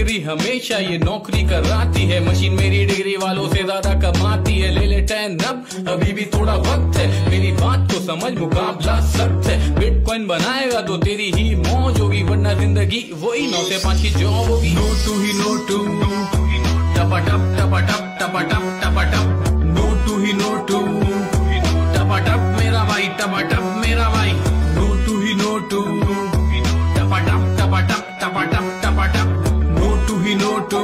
Degree हमेशा ये नौकरी कराती है मशीन मेरी डिग्री वालों से ज्यादा कमाती है ले ले टेन अब अभी भी थोड़ा वक्त है मेरी बात को समझ मुकाबला सख्त है बिटकॉइन बनाएगा तो तेरी ही मौज होगी वरना जिंदगी वही नौ से पाँच की जॉब होगी नो टू ही नो टू टपा टप टपा टप टप टप नो टू ही नो टू टू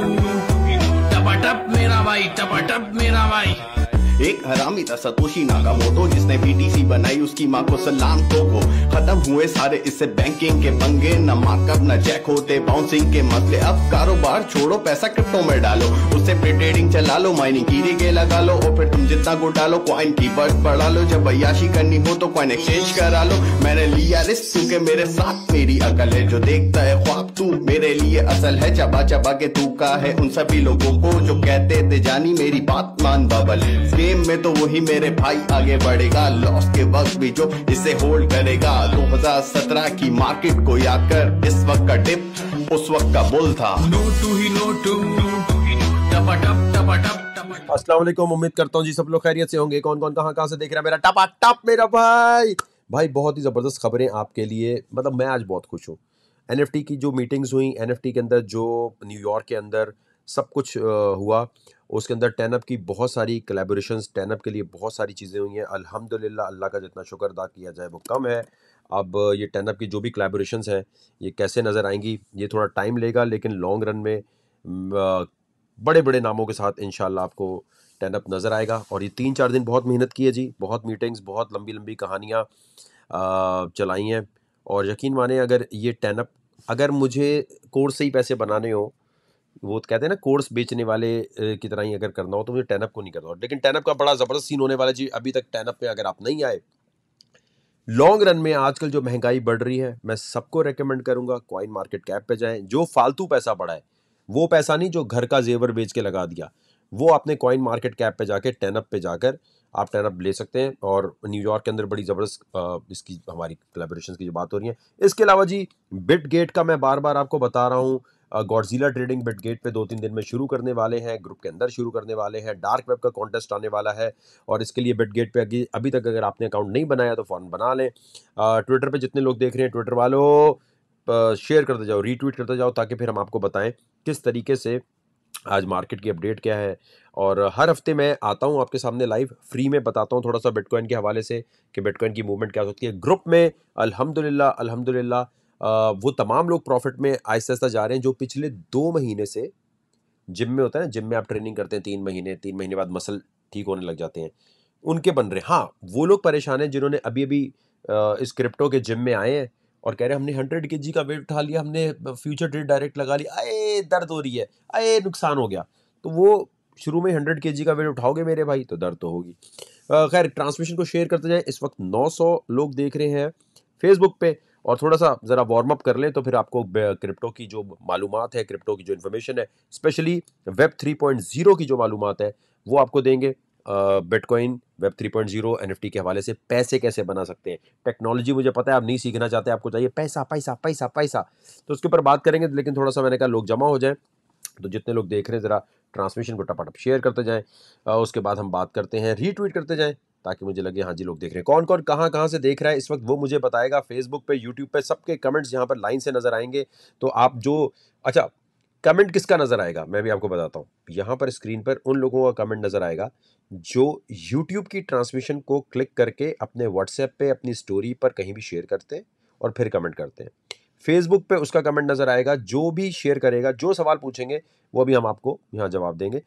टपा टप मेरा भाई टपा टप मेरा भाई एक हरामी था सतोशी नागामोटो जिसने बीटीसी बनाई उसकी माँ को सलाम तो को खत्म हुए सारे इससे बैंकिंग के पंगे न मार्कअप न चेक होते बाउंसिंग के मसले अब कारोबार छोड़ो पैसा क्रिप्टो में डालो उससे ट्रेडिंग चला लो माइनिंग कीरे के लगा लो और फिर तुम जितना को डालो क्वाइन की बर्फ बढ़ा लो जब अयाशी करनी हो तो क्वाइन एक्सचेंज करा लो मैंने लिया रिस्क क्योंकि मेरे साथ मेरी अकल है जो देखता है ख्वाब तू मेरे लिए असल है चबा चबा के तू का है उन सभी लोगों को जो कहते थे जानी मेरी बात मान बबल गेम में तो वही मेरे भाई आगे बढ़ेगा लॉस के वक्त भी जो इसे होल्ड करेगा 2017 की मार्केट को याद कर इस वक्त का डिप उस वक्त का बुल था अस्सलाम वालेकुम उम्मीद करता हूँ जी सब लोग खैरियत से होंगे कौन कौन कहाँ कहाँ से देख रहा है मेरा टपा टप मेरा भाई भाई बहुत ही ज़बरदस्त खबरें आपके लिए मतलब मैं आज बहुत खुश हूँ एन की जो मीटिंग्स हुई एन के अंदर जो न्यूयॉर्क के अंदर सब कुछ हुआ उसके अंदर टैनअप की बहुत सारी कलेबोरेशन टैनअप के लिए बहुत सारी चीज़ें हुई हैं अल्हम्दुलिल्लाह अल्लाह का जितना शुक्र अदा किया जाए वो कम है अब ये टैनअप की जो भी कलेबोरेशन हैं ये कैसे नज़र आएंगी ये थोड़ा टाइम लेगा लेकिन लॉन्ग रन में बड़े बड़े नामों के साथ इन आपको टैनअप नज़र आएगा और ये तीन चार दिन बहुत मेहनत की है जी बहुत मीटिंग्स बहुत लंबी लंबी कहानियाँ चलाई हैं और यकीन माने अगर ये टैनअप अगर मुझे कोर्स से ही पैसे बनाने हो वो कहते हैं ना कोर्स बेचने वाले की तरह ही अगर करना हो तो मुझे टेनअप को नहीं करना हो लेकिन टेनअप का बड़ा ज़बरदस्त सीन होने वाला जी अभी तक टेनअप में अगर आप नहीं आए लॉन्ग रन में आजकल जो महंगाई बढ़ रही है मैं सबको रेकमेंड करूंगा क्वाइन मार्केट कैप पे जाएं जो फालतू पैसा पड़ा है वो पैसा नहीं जो घर का जेवर बेच के लगा दिया वो आपने क्वाइन मार्केट कैप पे जाके टेनअप पे जाकर आप टेनअप ले सकते हैं और न्यूयॉर्क के अंदर बड़ी ज़बरदस्त इसकी हमारी कलेबोरेशन की जो बात हो रही है इसके अलावा जी बिट गेट का मैं बार बार आपको बता रहा हूँ गॉडजिला ट्रेडिंग बिटगेट पे दो तीन दिन में शुरू करने वाले हैं ग्रुप के अंदर शुरू करने वाले हैं डार्क वेब का कॉन्टेस्ट आने वाला है और इसके लिए बिटगेट पे अभी अभी तक अगर आपने अकाउंट नहीं बनाया तो फ़ौरन बना लें ट्विटर पर जितने लोग देख रहे हैं ट्विटर वालों शेयर करते जाओ रीट्वीट करते जाओ ताकि फिर हम आपको बताएं किस तरीके से आज मार्केट की अपडेट क्या है और हर हफ्ते मैं आता हूँ आपके सामने लाइव फ्री में बताता हूँ थोड़ा सा बिटकॉइन के हवाले से कि बिटकॉइन की मूवमेंट क्या हो सकती है ग्रुप में अल्हम्दुलिल्लाह अल्हम्दुलिल्लाह वो तमाम लोग प्रॉफिट में आहिस्ता आहिस्ता जा रहे हैं जो पिछले दो महीने से जिम में होता है ना जिम में आप ट्रेनिंग करते हैं तीन महीने तीन महीने बाद मसल ठीक होने लग जाते हैं उनके बन रहे हाँ वो लोग परेशान हैं जिन्होंने अभी अभी इस क्रिप्टो के जिम में आए हैं और कह रहे हैं हमने हंड्रेड के का वेट उठा लिया हमने फ्यूचर ट्रेड डायरेक्ट लगा लिया अरे दर्द हो रही है अए नुकसान हो गया तो वो शुरू में हंड्रेड के का वेट उठाओगे मेरे भाई तो दर्द तो होगी खैर ट्रांसमिशन को शेयर करते जाए इस वक्त 900 लोग देख रहे हैं फेसबुक पे और थोड़ा सा ज़रा वार्म अप कर लें तो फिर आपको क्रिप्टो की जो मालूम है क्रिप्टो की जो इन्फॉर्मेशन है specially web three point zero की जो मालूम है वो आपको देंगे bitcoin web three point zero N F T के हवाले से पैसे कैसे बना सकते हैं टेक्नोलॉजी मुझे पता है आप नहीं सीखना चाहते आपको चाहिए पैसा पैसा पैसा पैसा तो उसके ऊपर बात करेंगे लेकिन थोड़ा सा मैंने कहा लोग जमा हो जाए तो जितने लोग देख रहे हैं ज़रा ट्रांसमिशन को टपाटप शेयर करते जाएँ उसके बाद हम बात करते हैं रीट्वीट करते जाएँ ताकि मुझे लगे हाँ जी लोग देख रहे हैं कौन कौन कहाँ कहाँ से देख रहा है इस वक्त वो मुझे बताएगा फेसबुक पे यूट्यूब पे सबके कमेंट्स यहाँ पर लाइन से नज़र आएंगे तो आप जो अच्छा कमेंट किसका नज़र आएगा मैं भी आपको बताता हूँ यहाँ पर स्क्रीन पर उन लोगों का कमेंट नज़र आएगा जो यूट्यूब की ट्रांसमिशन को क्लिक करके अपने व्हाट्सएप पर अपनी स्टोरी पर कहीं भी शेयर करते हैं और फिर कमेंट करते हैं फेसबुक पे उसका कमेंट नज़र आएगा जो भी शेयर करेगा जो सवाल पूछेंगे वो भी हम आपको यहाँ जवाब देंगे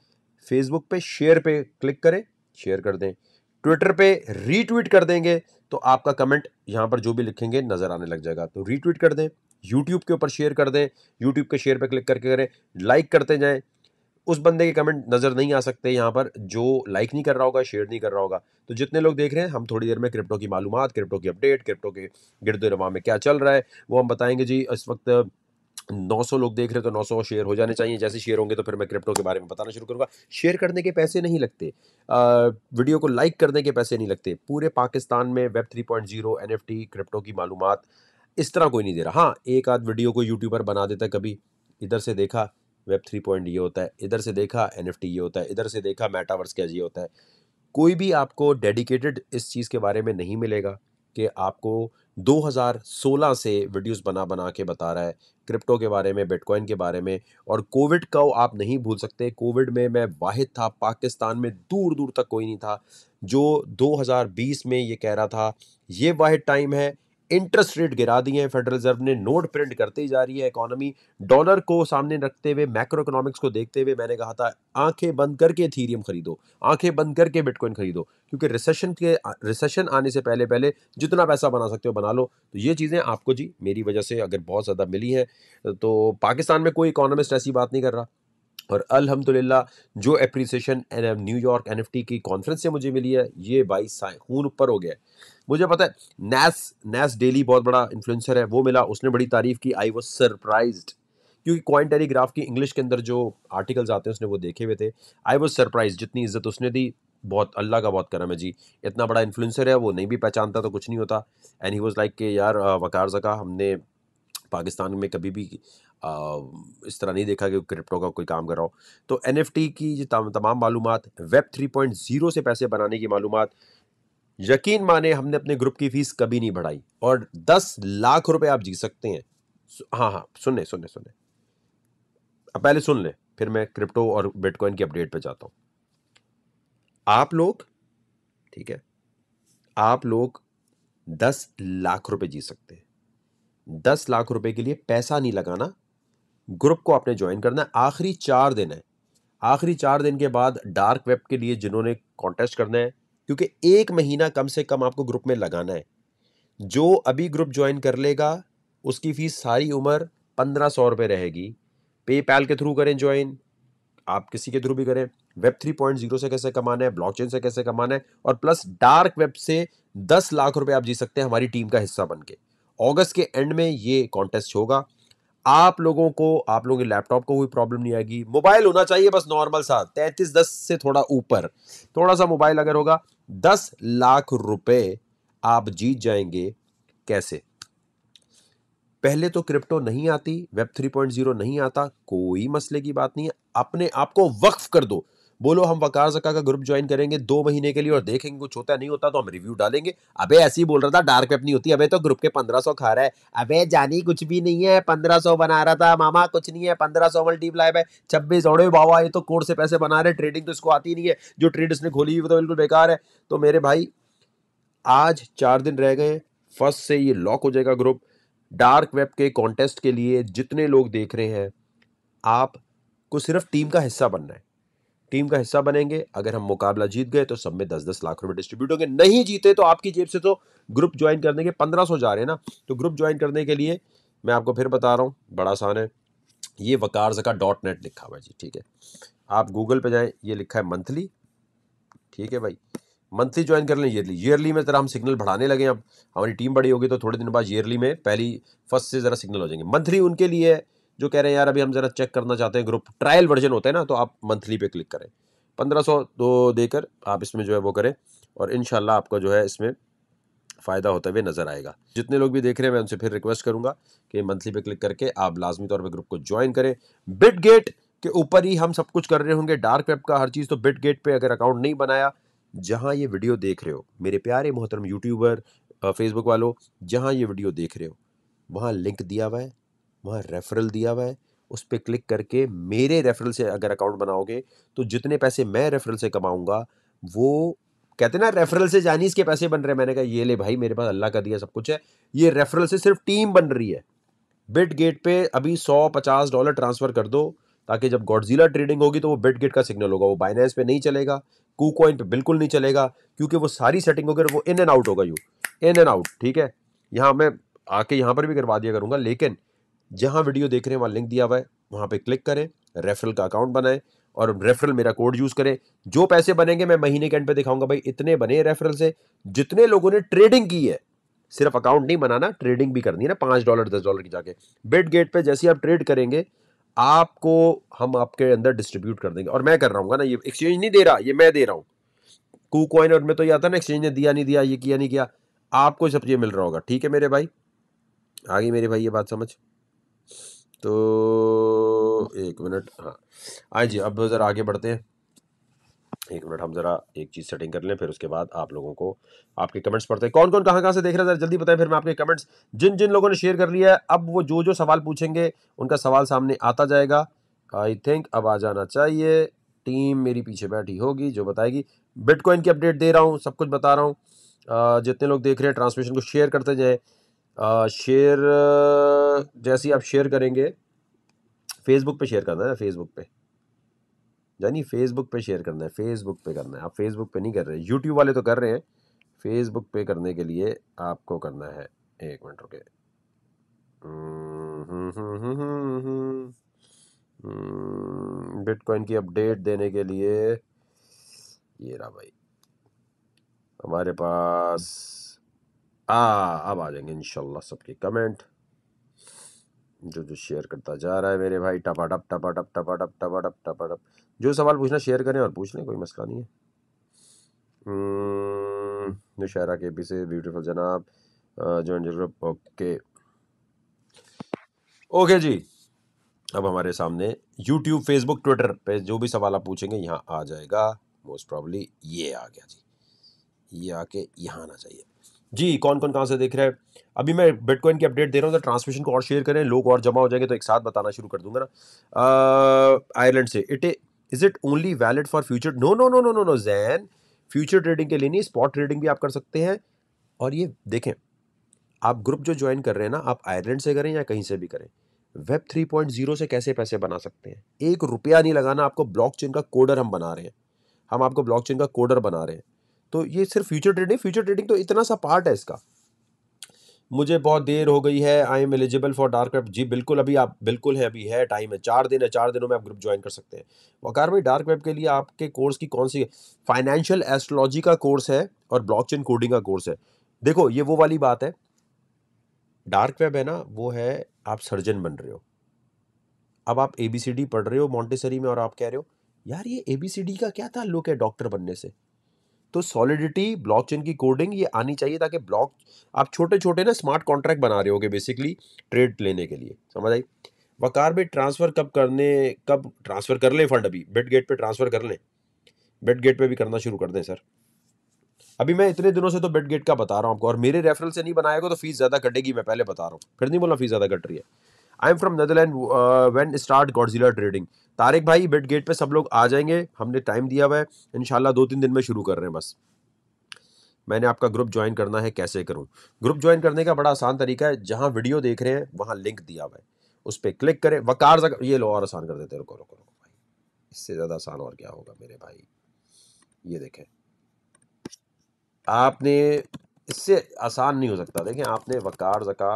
फेसबुक पे शेयर पे क्लिक करें शेयर कर दें ट्विटर पे रीट्वीट कर देंगे तो आपका कमेंट यहाँ पर जो भी लिखेंगे नज़र आने लग जाएगा तो रीट्वीट कर दें यूट्यूब के ऊपर शेयर कर दें यूट्यूब के शेयर पर क्लिक करके करें लाइक करते जाएँ उस बंदे के कमेंट नज़र नहीं आ सकते यहाँ पर जो लाइक नहीं कर रहा होगा शेयर नहीं कर रहा होगा तो जितने लोग देख रहे हैं हम थोड़ी देर में क्रिप्टो की मालूम क्रिप्टो की अपडेट क्रिप्टो के गिरद रवा में क्या चल रहा है वो हम बताएंगे जी इस वक्त 900 लोग देख रहे हो तो 900 शेयर हो जाने चाहिए जैसे शेयर होंगे तो फिर मैं क्रिप्टो के बारे में बताना शुरू करूँगा शेयर करने के पैसे नहीं लगते आ, वीडियो को लाइक करने के पैसे नहीं लगते पूरे पाकिस्तान में वेब 3.0 टी क्रिप्टो की मालूम इस तरह कोई नहीं दे रहा हाँ एक आध वीडियो को यूट्यूबर बना देता है कभी इधर से देखा वेब थ्री पॉइंट ये होता है इधर से देखा एन ये होता है इधर से देखा मेटावर्स क्या ये होता है कोई भी आपको डेडिकेटेड इस चीज़ के बारे में नहीं मिलेगा कि आपको 2016 से वीडियोस बना बना के बता रहा है क्रिप्टो के बारे में बिटकॉइन के बारे में और कोविड का आप नहीं भूल सकते कोविड में मैं वाहिद था पाकिस्तान में दूर दूर तक कोई नहीं था जो 2020 में ये कह रहा था ये वाहिद टाइम है इंटरेस्ट रेट गिरा दिए हैं फेडरल रिजर्व ने नोट प्रिंट करते ही जा रही है इकोनॉमी डॉलर को सामने रखते हुए मैक्रो इकोनॉमिक्स को देखते हुए मैंने कहा था आंखें बंद करके थीरियम खरीदो आंखें बंद करके बिटकॉइन खरीदो क्योंकि रिसेशन के रिसेशन आने से पहले पहले जितना पैसा बना सकते हो बना लो तो ये चीज़ें आपको जी मेरी वजह से अगर बहुत ज़्यादा मिली हैं तो पाकिस्तान में कोई इकोनॉमिस्ट ऐसी बात नहीं कर रहा और अलहमदिल्ला जो एप्रिसिएशन न्यूयॉर्क एन की कॉन्फ्रेंस से मुझे मिली है ये बाईस खून ऊपर हो गया है मुझे पता है नैस नैस डेली बहुत बड़ा इन्फ्लुएंसर है वो मिला उसने बड़ी तारीफ की आई वॉज सरप्राइज क्योंकि क्वाइन टेलीग्राफ की इंग्लिश के अंदर जो आर्टिकल्स आते हैं उसने वो देखे हुए थे आई वॉज सरप्राइज जितनी इज्जत उसने दी बहुत अल्लाह का बहुत करम है जी इतना बड़ा इन्फ्लुएंसर है वो नहीं भी पहचानता तो कुछ नहीं होता एंड ही वॉज लाइक के यार वकार जका हमने पाकिस्तान में कभी भी आ, इस तरह नहीं देखा कि क्रिप्टो का कोई काम कर रहा हो तो एन की तमाम मालूम वेब थ्री पॉइंट ज़ीरो से पैसे बनाने की मालूम यकीन माने हमने अपने ग्रुप की फीस कभी नहीं बढ़ाई और दस लाख रुपए आप जीत सकते हैं हाँ हाँ सुने सुने सुने अब पहले सुन ले फिर मैं क्रिप्टो और बिटकॉइन की अपडेट पे जाता हूं आप लोग ठीक है आप लोग दस लाख रुपए जीत सकते हैं दस लाख रुपए के लिए पैसा नहीं लगाना ग्रुप को आपने ज्वाइन करना है आखिरी चार दिन है आखिरी चार दिन के बाद डार्क वेब के लिए जिन्होंने कॉन्टेस्ट करना है क्योंकि एक महीना कम से कम आपको ग्रुप में लगाना है जो अभी ग्रुप ज्वाइन कर लेगा उसकी फ़ीस सारी उम्र पंद्रह सौ रुपये रहेगी पे पैल के थ्रू करें ज्वाइन आप किसी के थ्रू भी करें वेब थ्री पॉइंट जीरो से कैसे कमाना है ब्लॉकचेन से कैसे कमाना है और प्लस डार्क वेब से दस लाख रुपए आप जी सकते हैं हमारी टीम का हिस्सा बन के ऑगस्ट के एंड में ये कॉन्टेस्ट होगा आप लोगों को आप लोगों के लैपटॉप को कोई प्रॉब्लम नहीं आएगी मोबाइल होना चाहिए बस नॉर्मल सा तैंतीस दस से थोड़ा ऊपर थोड़ा सा मोबाइल अगर होगा दस लाख रुपए आप जीत जाएंगे कैसे पहले तो क्रिप्टो नहीं आती वेब 3.0 नहीं आता कोई मसले की बात नहीं है अपने आप को वक्फ कर दो बोलो हम वकार जका का ग्रुप ज्वाइन करेंगे दो महीने के लिए और देखेंगे कुछ होता नहीं होता तो हम रिव्यू डालेंगे अबे ऐसे ही बोल रहा था डार्क वेब नहीं होती अबे तो ग्रुप के पंद्रह सौ खा रहा है अबे जानी कुछ भी नहीं है पंद्रह सौ बना रहा था मामा कुछ नहीं है पंद्रह सौ मल्टीप्लाई है छब्बीस ओड़े बाबा ये तो कोर्ट से पैसे बना रहे ट्रेडिंग तो इसको आती नहीं है जो ट्रेड इसने खोली हुई तो बिल्कुल बेकार है तो मेरे भाई आज चार दिन रह गए फर्स्ट से ये लॉक हो जाएगा ग्रुप डार्क वेब के कॉन्टेस्ट के लिए जितने लोग देख रहे हैं आप को सिर्फ टीम का हिस्सा बनना है टीम का हिस्सा बनेंगे अगर हम मुकाबला जीत गए तो सब में दस दस लाख रुपए डिस्ट्रीब्यूट होंगे नहीं जीते तो आपकी जेब से तो ग्रुप ज्वाइन करने के पंद्रह सौ जा रहे हैं ना तो ग्रुप ज्वाइन करने के लिए मैं आपको फिर बता रहा हूँ बड़ा आसान है ये वकार जका डॉट नेट लिखा हुआ जी ठीक है आप गूगल पे जाएं ये लिखा है मंथली ठीक है भाई मंथली ज्वाइन कर लें ईयरली ईयरली में ज़रा हम सिग्नल बढ़ाने लगे अब हमारी टीम बड़ी होगी तो थोड़े दिन बाद ईयरली में पहली फर्स्ट से ज़रा सिग्नल हो जाएंगे मंथली उनके लिए है जो कह रहे हैं यार अभी हम ज़रा चेक करना चाहते हैं ग्रुप ट्रायल वर्जन होता है ना तो आप मंथली पे क्लिक करें पंद्रह सौ दो देकर आप इसमें जो है वो करें और इन आपका जो है इसमें फ़ायदा होते हुए नज़र आएगा जितने लोग भी देख रहे हैं मैं उनसे फिर रिक्वेस्ट करूंगा कि मंथली पे क्लिक करके आप लाजमी तौर पे ग्रुप को ज्वाइन करें बिट गेट के ऊपर ही हम सब कुछ कर रहे होंगे डार्क वेब का हर चीज़ तो बिट गेट पर अगर अकाउंट नहीं बनाया जहाँ ये वीडियो देख रहे हो मेरे प्यारे मोहतरम यूट्यूबर फेसबुक वालों जहाँ ये वीडियो देख रहे हो वहाँ लिंक दिया हुआ है वहाँ रेफरल दिया हुआ है उस पर क्लिक करके मेरे रेफरल से अगर अकाउंट बनाओगे तो जितने पैसे मैं रेफरल से कमाऊँगा वो कहते ना रेफरल से जानीस के पैसे बन रहे मैंने कहा ये ले भाई मेरे पास अल्लाह का दिया सब कुछ है ये रेफरल से सिर्फ टीम बन रही है बिट गेट पे अभी सौ पचास डॉलर ट्रांसफ़र कर दो ताकि जब गॉडजिला ट्रेडिंग होगी तो वो बिट गेट का सिग्नल होगा वो बाइनेंस पे नहीं चलेगा कू कॉइन पे बिल्कुल नहीं चलेगा क्योंकि वो सारी सेटिंग होगी वो इन एंड आउट होगा यू इन एंड आउट ठीक है यहाँ मैं आके यहाँ पर भी करवा दिया करूँगा लेकिन जहाँ वीडियो देख रहे हैं वहाँ लिंक दिया हुआ है वहाँ पर क्लिक करें रेफरल का अकाउंट बनाएं और रेफरल मेरा कोड यूज़ करें जो पैसे बनेंगे मैं महीने के एंड पे दिखाऊंगा भाई इतने बने रेफरल से जितने लोगों ने ट्रेडिंग की है सिर्फ अकाउंट नहीं बनाना ट्रेडिंग भी करनी है ना पाँच डॉलर दस डॉलर की जाके बेड गेट पर जैसे आप ट्रेड करेंगे आपको हम आपके अंदर डिस्ट्रीब्यूट कर देंगे और मैं कर रहा हूँ ना ये एक्सचेंज नहीं दे रहा ये मैं दे रहा हूँ कू कॉइन और मैं तो ये आता ना एक्सचेंज ने दिया नहीं दिया ये किया नहीं किया आपको सब ये मिल रहा होगा ठीक है मेरे भाई आ गई मेरे भाई ये बात समझ तो एक मिनट हाँ जी अब ज़रा आगे बढ़ते हैं एक मिनट हम ज़रा एक चीज़ सेटिंग कर लें फिर उसके बाद आप लोगों को आपके कमेंट्स पढ़ते हैं कौन कौन कहाँ कहाँ से देख रहे हैं ज़रा जल्दी बताएं फिर मैं आपके कमेंट्स जिन जिन लोगों ने शेयर कर लिया है अब वो जो जो सवाल पूछेंगे उनका सवाल सामने आता जाएगा आई थिंक अब आ जाना चाहिए टीम मेरी पीछे बैठी होगी जो बताएगी बिटकॉइन की अपडेट दे रहा हूँ सब कुछ बता रहा हूँ जितने लोग देख रहे हैं ट्रांसमिशन को शेयर करते जाएँ शेयर जैसे ही आप शेयर करेंगे फेसबुक पे शेयर करना है फेसबुक पे यानी फेसबुक पे शेयर करना है फेसबुक पे करना है आप फेसबुक पे नहीं कर रहे यूट्यूब वाले तो कर रहे हैं फेसबुक पे करने के लिए आपको करना है एक मिनट रुके बिटकॉइन हम्म, की अपडेट देने के लिए ये रहा भाई हमारे पास हाँ अब आ जाएंगे इनशाला सबके कमेंट जो जो शेयर करता जा रहा है मेरे भाई टपाटप टपाटप टपाटप टपाटप टपाटप जो सवाल पूछना शेयर करें और पूछ लें कोई मसला नहीं है नुशहरा हम्म, के पी से ब्यूटीफुल जनाब जॉइन ग्रुप ओके ओके जी अब हमारे सामने यूट्यूब फेसबुक ट्विटर पे जो भी सवाल आप पूछेंगे यहाँ आ जाएगा मोस्ट प्रॉब्ली ये आ गया जी ये आके यहाँ आना चाहिए जी कौन कौन कहाँ से देख रहे हैं अभी मैं बिटकॉइन की अपडेट दे रहा हूँ तो ट्रांसमिशन को और शेयर करें लोग और जमा हो जाएंगे तो एक साथ बताना शुरू कर दूंगा ना आयरलैंड से it is it only valid for future no no no no no no जैन फ्यूचर ट्रेडिंग के लिए नहीं स्पॉट ट्रेडिंग भी आप कर सकते हैं और ये देखें आप ग्रुप जो ज्वाइन कर रहे हैं ना आप आयरलैंड से करें या कहीं से भी करें वेब 3.0 से कैसे पैसे बना सकते हैं एक रुपया नहीं लगाना आपको ब्लॉकचेन का कोडर हम बना रहे हैं हम आपको ब्लॉकचेन का कोडर बना रहे हैं तो ये सिर्फ फ्यूचर ट्रेडिंग फ्यूचर ट्रेडिंग तो इतना सा पार्ट है इसका मुझे बहुत देर हो गई है I am eligible for dark web जी बिल्कुल अभी आप बिल्कुल है अभी है टाइम है चार दिन है चार दिनों में आप ग्रुप ज्वाइन कर सकते हैं वकार भाई डार्क वेब के लिए आपके कोर्स की कौन सी फाइनेंशियल एस्ट्रोलॉजी का कोर्स है और ब्लॉकचेन कोडिंग का कोर्स है देखो ये वो वाली बात है डार्क वेब है ना वो है आप सर्जन बन रहे हो अब आप ए पढ़ रहे हो मॉन्टेसरी में और आप कह रहे हो यार ये ए क्या क्या ताल्लुक है डॉक्टर बनने से तो सॉलिडिटी ब्लॉकचेन की कोडिंग ये आनी चाहिए ताकि ब्लॉक आप छोटे छोटे ना स्मार्ट कॉन्ट्रैक्ट बना रहे होगे बेसिकली ट्रेड लेने के लिए समझ आई वकार भाई ट्रांसफ़र कब करने कब ट्रांसफ़र कर लें फंड अभी बेड गेट पर ट्रांसफ़र कर लें बेड गेट पर भी करना शुरू कर दें सर अभी मैं इतने दिनों से तो बेड गेट का बता रहा हूँ आपको और मेरे रेफरल से नहीं बनाएगा तो फीस ज़्यादा कटेगी मैं पहले बता रहा हूँ फिर नहीं बोला फीस ज़्यादा कट रही है I am from Netherland when start Godzilla trading Tariq भाई बिट गेट पे सब लोग आ जाएंगे हमने टाइम दिया हुआ है इनशाला दो तीन दिन में शुरू कर रहे हैं बस मैंने आपका ग्रुप ज्वाइन करना है कैसे करूं ग्रुप ज्वाइन करने का बड़ा आसान तरीका है जहां वीडियो देख रहे हैं वहां लिंक दिया हुआ है उस पर क्लिक करें वकार जग... ये लो और आसान कर देते रुको रुको रुको भाई इससे ज़्यादा आसान और क्या होगा मेरे भाई ये देखें आपने इससे आसान नहीं हो सकता देखें आपने वकार जका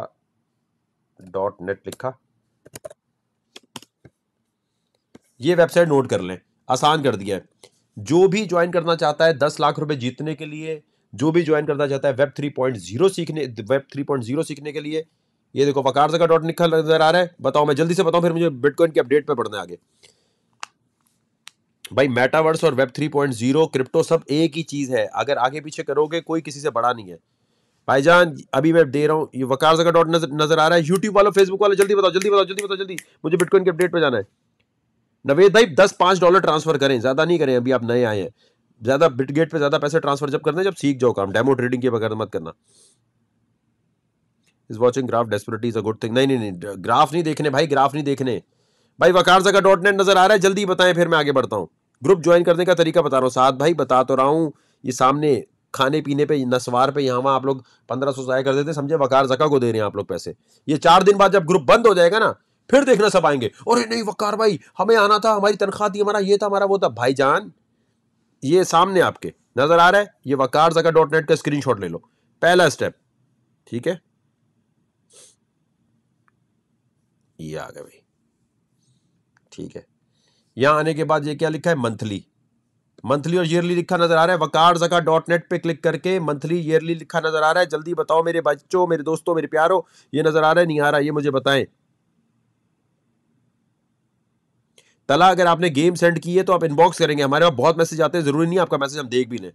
डॉट नेट लिखा ये वेबसाइट नोट कर लें आसान कर दिया है जो भी ज्वाइन करना चाहता है दस लाख रुपए जीतने के लिए जो भी ज्वाइन करना चाहता है वेब थ्री पॉइंट जीरो सीखने वेब थ्री पॉइंट जीरो सीखने के लिए ये देखो वकार जगह डॉट निकल नजर आ रहा है बताओ मैं जल्दी से बताऊं फिर मुझे बिटकॉइन की अपडेट पर पढ़ने आगे भाई मेटावर्स और web three point zero crypto सब एक ही चीज़ है अगर आगे पीछे करोगे कोई किसी से बड़ा नहीं है भाईजान अभी मैं दे रहा हूँ ये वकार जगह डॉट नजर नजर आ रहा है यूट्यूब वालों फेसबुक वाले जल्दी बताओ जल्दी बताओ जल्दी बताओ जल्दी मुझे बिटकॉइन के अपडेट पर जाना है नवेद भाई दस पाँच डॉलर ट्रांसफर करें ज़्यादा नहीं करें अभी आप नए आए हैं ज़्यादा बिटगेट पे ज़्यादा पैसे ट्रांसफर जब करना जब सीख जाओ काम डेमो ट्रेडिंग के बगैर मत करना is watching graph desperate is a good thing नहीं नहीं नहीं ग्राफ नहीं देखने भाई ग्राफ नहीं देखने भाई वकार जगह डॉट नेट नज़र आ रहा है जल्दी बताएं फिर मैं आगे बढ़ता हूँ ग्रुप ज्वाइन करने का तरीका बता रहा हूँ साथ भाई बता तो रहा हूँ ये सामने खाने पीने पे नसवार पे यहाँ वहाँ आप लोग पंद्रह सौ जाया कर देते समझे वकार जका को दे रहे हैं आप लोग पैसे ये चार दिन बाद जब ग्रुप बंद हो जाएगा ना फिर देखना सब आएंगे अरे नहीं वकार भाई हमें आना था हमारी तनख्वाह थी हमारा ये था हमारा वो था भाई जान ये सामने आपके नज़र आ रहा है ये वकार जका डॉट नेट का स्क्रीन ले लो पहला स्टेप ठीक है ये आ गया भाई ठीक है यहाँ आने के बाद ये क्या लिखा है मंथली मंथली और ईयरली लिखा नजर आ रहा है वकार जका डॉट नेट पर क्लिक करके मंथली ईयरली लिखा नजर आ रहा है जल्दी बताओ मेरे बच्चों मेरे दोस्तों मेरे प्यारो ये नजर आ रहा है नहीं आ रहा ये मुझे बताएं तला अगर आपने गेम सेंड की है तो आप इनबॉक्स करेंगे हमारे पास बहुत मैसेज आते हैं जरूरी नहीं आपका मैसेज हम देख भी लें